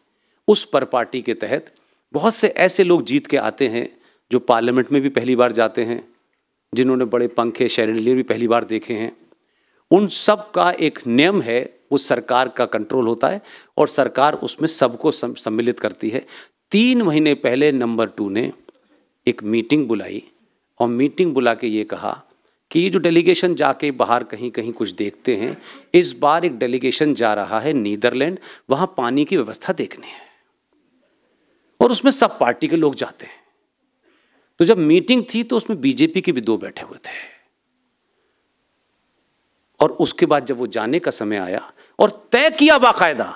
[SPEAKER 1] उस परपाटी के तहत बहुत से ऐसे लोग जीत के आते हैं जो पार्लियामेंट में भी पहली बार जाते हैं जिन्होंने बड़े पंखे लिए भी पहली बार देखे हैं उन सब का एक नियम है वो सरकार का कंट्रोल होता है और सरकार उसमें सबको सम्मिलित करती है तीन महीने पहले नंबर टू ने एक मीटिंग बुलाई और मीटिंग बुला के ये कहा कि ये जो डेलीगेशन जाके बाहर कहीं कहीं कुछ देखते हैं इस बार एक डेलीगेशन जा रहा है नीदरलैंड वहाँ पानी की व्यवस्था देखने है और उसमें सब पार्टी के लोग जाते हैं तो जब मीटिंग थी तो उसमें बीजेपी के भी दो बैठे हुए थे और उसके बाद जब वो जाने का समय आया और तय किया बाकायदा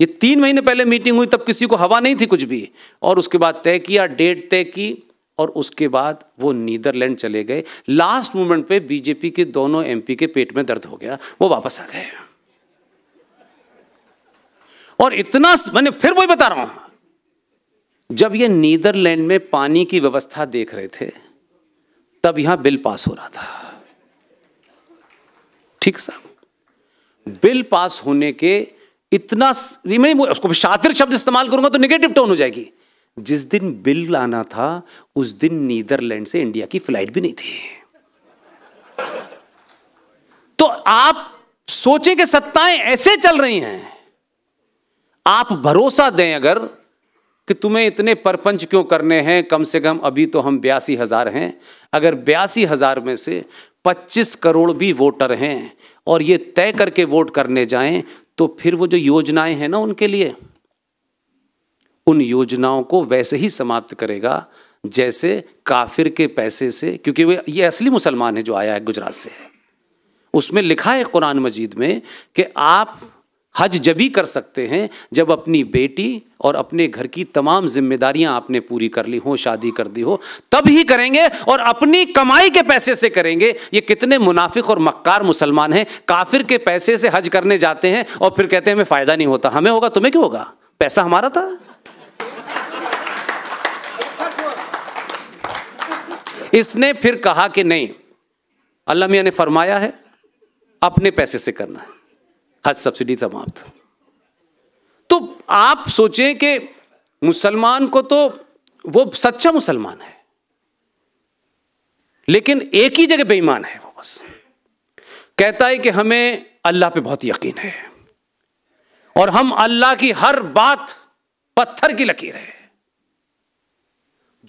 [SPEAKER 1] ये तीन महीने पहले मीटिंग हुई तब किसी को हवा नहीं थी कुछ भी और उसके बाद तय किया डेट तय की और उसके बाद वो नीदरलैंड चले गए लास्ट मोमेंट पे बीजेपी के दोनों एमपी के पेट में दर्द हो गया वो वापस आ गए और इतना मैंने फिर वही बता रहा हूं जब ये नीदरलैंड में पानी की व्यवस्था देख रहे थे तब यहां बिल पास हो रहा था ठीक साहब बिल पास होने के इतना मैं उसको शातिर शब्द इस्तेमाल करूंगा तो निगेटिव टोन हो जाएगी जिस दिन बिल लाना था उस दिन नीदरलैंड से इंडिया की फ्लाइट भी नहीं थी तो आप सोचें कि सत्ताएं ऐसे चल रही हैं आप भरोसा दें अगर कि तुम्हें इतने परपंच क्यों करने हैं कम से कम अभी तो हम बयासी हज़ार हैं अगर बयासी हज़ार में से 25 करोड़ भी वोटर हैं और ये तय करके वोट करने जाएं तो फिर वो जो योजनाएं हैं ना उनके लिए उन योजनाओं को वैसे ही समाप्त करेगा जैसे काफिर के पैसे से क्योंकि वे ये असली मुसलमान है जो आया है गुजरात से है उसमें लिखा है कुरान मजीद में कि आप हज जब ही कर सकते हैं जब अपनी बेटी और अपने घर की तमाम जिम्मेदारियां आपने पूरी कर ली हो शादी कर दी हो तब ही करेंगे और अपनी कमाई के पैसे से करेंगे ये कितने मुनाफिक और मक्कार मुसलमान हैं काफिर के पैसे से हज करने जाते हैं और फिर कहते हैं हमें फ़ायदा नहीं होता हमें होगा तुम्हें क्यों होगा पैसा हमारा था इसने फिर कहा कि नहीं अल्लाह मियाँ ने फरमाया है अपने पैसे से करना है हज सब्सिडी समाप्त तो आप सोचें कि मुसलमान को तो वो सच्चा मुसलमान है लेकिन एक ही जगह बेईमान है वो बस कहता है कि हमें अल्लाह पे बहुत यकीन है और हम अल्लाह की हर बात पत्थर की लकीर है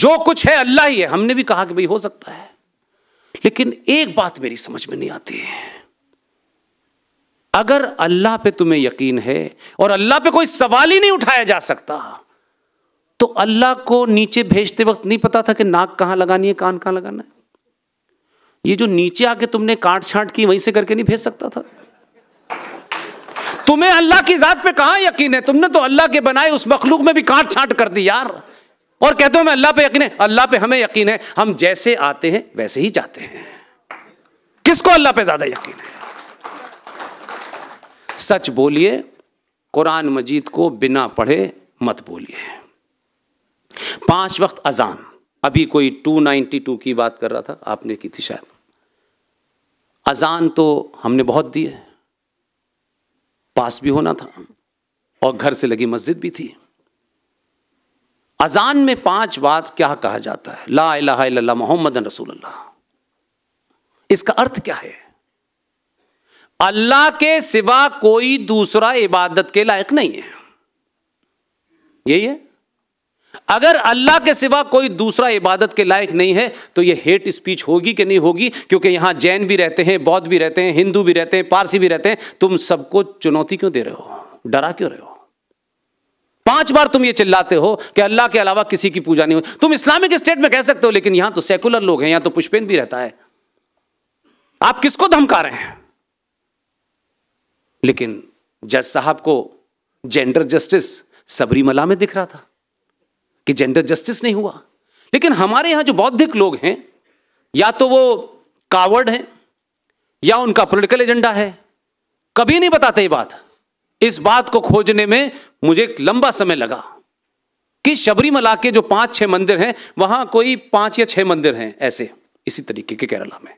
[SPEAKER 1] जो कुछ है अल्लाह ही है हमने भी कहा कि भाई हो सकता है लेकिन एक बात मेरी समझ में नहीं आती है अगर अल्लाह पे तुम्हें यकीन है और अल्लाह पे कोई सवाल ही नहीं उठाया जा सकता तो अल्लाह को नीचे भेजते वक्त नहीं पता था कि नाक कहां लगानी है कान कहां लगाना है ये जो नीचे आके तुमने काट छाट की वहीं से करके नहीं भेज सकता था तुम्हें अल्लाह की जात पे कहां यकीन है तुमने तो अल्लाह के बनाए उस मखलूक में भी काट छाट कर दी यार और कहते हो मैं अल्लाह पे यकीन है अल्लाह पे हमें यकीन है हम जैसे आते हैं वैसे ही जाते हैं किसको अल्लाह पे ज्यादा यकीन है सच बोलिए कुरान मजीद को बिना पढ़े मत बोलिए पांच वक्त अजान अभी कोई 292 की बात कर रहा था आपने की थी शायद अजान तो हमने बहुत दी है पास भी होना था और घर से लगी मस्जिद भी थी अजान में पांच बात क्या कहा जाता है ला मोहम्मद रसूल इसका अर्थ क्या है अल्लाह के सिवा कोई दूसरा इबादत के लायक नहीं है यही है अगर अल्लाह के सिवा कोई दूसरा इबादत के लायक नहीं है तो ये हेट स्पीच होगी कि नहीं होगी क्योंकि यहां जैन भी रहते हैं बौद्ध भी रहते हैं हिंदू भी रहते हैं पारसी भी रहते हैं तुम सबको चुनौती क्यों दे रहे हो डरा क्यों रहे हो पांच बार तुम ये चिल्लाते हो कि अल्लाह के अलावा किसी की पूजा नहीं हो तुम इस्लामिक स्टेट में कह सकते हो लेकिन यहां तो सेकुलर लोग हैं यहां तो पुष्पेन भी रहता है आप किसको धमका रहे हैं लेकिन जज साहब को जेंडर जस्टिस सबरीमला में दिख रहा था कि जेंडर जस्टिस नहीं हुआ लेकिन हमारे यहां जो बौद्धिक लोग हैं या तो वो कावर्ड हैं या उनका पोलिटिकल एजेंडा है कभी नहीं बताते ये बात इस बात को खोजने में मुझे एक लंबा समय लगा कि शबरीमला के जो पांच छह मंदिर हैं वहां कोई पांच या छह मंदिर हैं ऐसे इसी तरीके के केरला में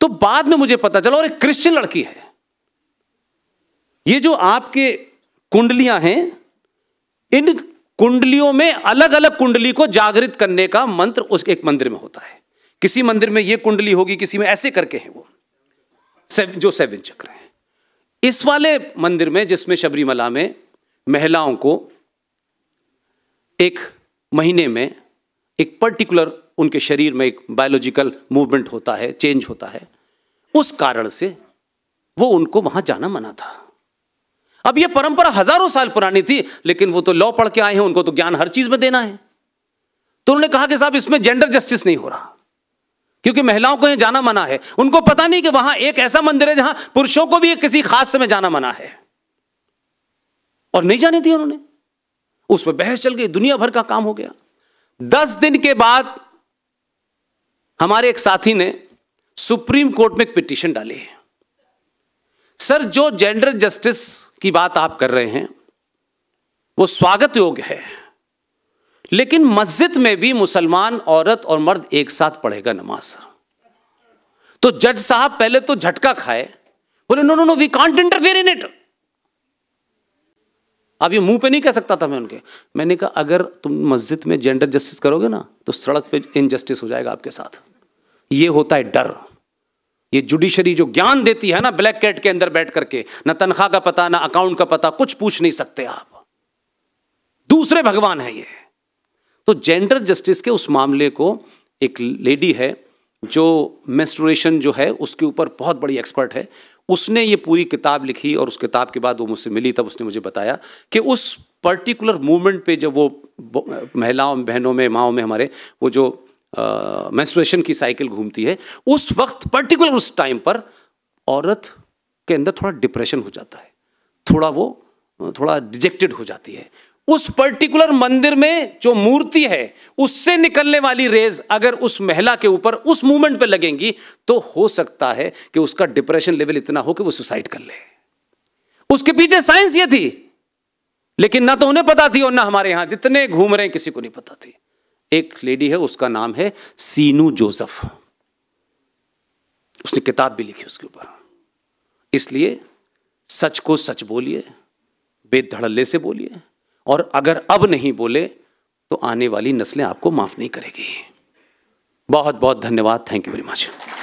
[SPEAKER 1] तो बाद में मुझे पता चला और एक क्रिश्चियन लड़की है ये जो आपके कुंडलियां हैं इन कुंडलियों में अलग अलग कुंडली को जागृत करने का मंत्र उस एक मंदिर में होता है किसी मंदिर में ये कुंडली होगी किसी में ऐसे करके हैं वो जो सेवन चक्र हैं इस वाले मंदिर में जिसमें शबरीमला में महिलाओं को एक महीने में एक पर्टिकुलर उनके शरीर में एक बायोलॉजिकल मूवमेंट होता है चेंज होता है उस कारण से वो उनको वहां जाना मना था अब ये परंपरा हजारों साल पुरानी थी लेकिन वो तो लॉ पढ़ के आए हैं उनको तो ज्ञान हर चीज में देना है तो उन्होंने कहा कि साहब इसमें जेंडर जस्टिस नहीं हो रहा क्योंकि महिलाओं को यह जाना मना है उनको पता नहीं कि वहां एक ऐसा मंदिर है जहां पुरुषों को भी किसी खास समय जाना मना है और नहीं जाने दिया उन्होंने उसमें बहस चल गई दुनिया भर का काम हो गया दस दिन के बाद हमारे एक साथी ने सुप्रीम कोर्ट में एक पिटीशन डाली है सर जो जेंडर जस्टिस की बात आप कर रहे हैं वो स्वागत योग्य है लेकिन मस्जिद में भी मुसलमान औरत और मर्द एक साथ पढ़ेगा नमाज तो जज साहब पहले तो झटका खाए बोले no no no we can't interfere in it अब ये मुंह पे नहीं कह सकता था मैं उनके मैंने कहा अगर तुम मस्जिद में जेंडर जस्टिस करोगे ना तो सड़क पे इनजस्टिस हो जाएगा आपके साथ ये होता है डर ये जुडिशरी जो ज्ञान देती है ना ब्लैक कैट के अंदर बैठ करके ना तनख्वाह का पता ना अकाउंट का पता कुछ पूछ नहीं सकते आप दूसरे भगवान है ये तो जेंडर जस्टिस के उस मामले को एक लेडी है जो मेस्ट्रेशन जो है उसके ऊपर बहुत बड़ी एक्सपर्ट है उसने ये पूरी किताब लिखी और उस किताब के बाद वो मुझसे मिली तब उसने मुझे बताया कि उस पर्टिकुलर मूवमेंट पे जब वो महिलाओं बहनों में माओ में हमारे वो जो मेंस्ट्रुएशन की साइकिल घूमती है उस वक्त पर्टिकुलर उस टाइम पर औरत के अंदर थोड़ा डिप्रेशन हो जाता है थोड़ा वो थोड़ा डिजेक्टेड हो जाती है उस पर्टिकुलर मंदिर में जो मूर्ति है उससे निकलने वाली रेज अगर उस महिला के ऊपर उस मूवमेंट पे लगेंगी तो हो सकता है कि उसका डिप्रेशन लेवल इतना हो कि वो सुसाइड कर ले उसके पीछे साइंस ये थी लेकिन ना तो उन्हें पता थी और ना हमारे यहां जितने घूम रहे हैं किसी को नहीं पता थी एक लेडी है उसका नाम है सीनू जोसफ उसने किताब भी लिखी उसके ऊपर इसलिए सच को सच बोलिए बेधड़ल्ले से बोलिए और अगर अब नहीं बोले तो आने वाली नस्लें आपको माफ़ नहीं करेगी बहुत बहुत धन्यवाद थैंक यू वेरी मच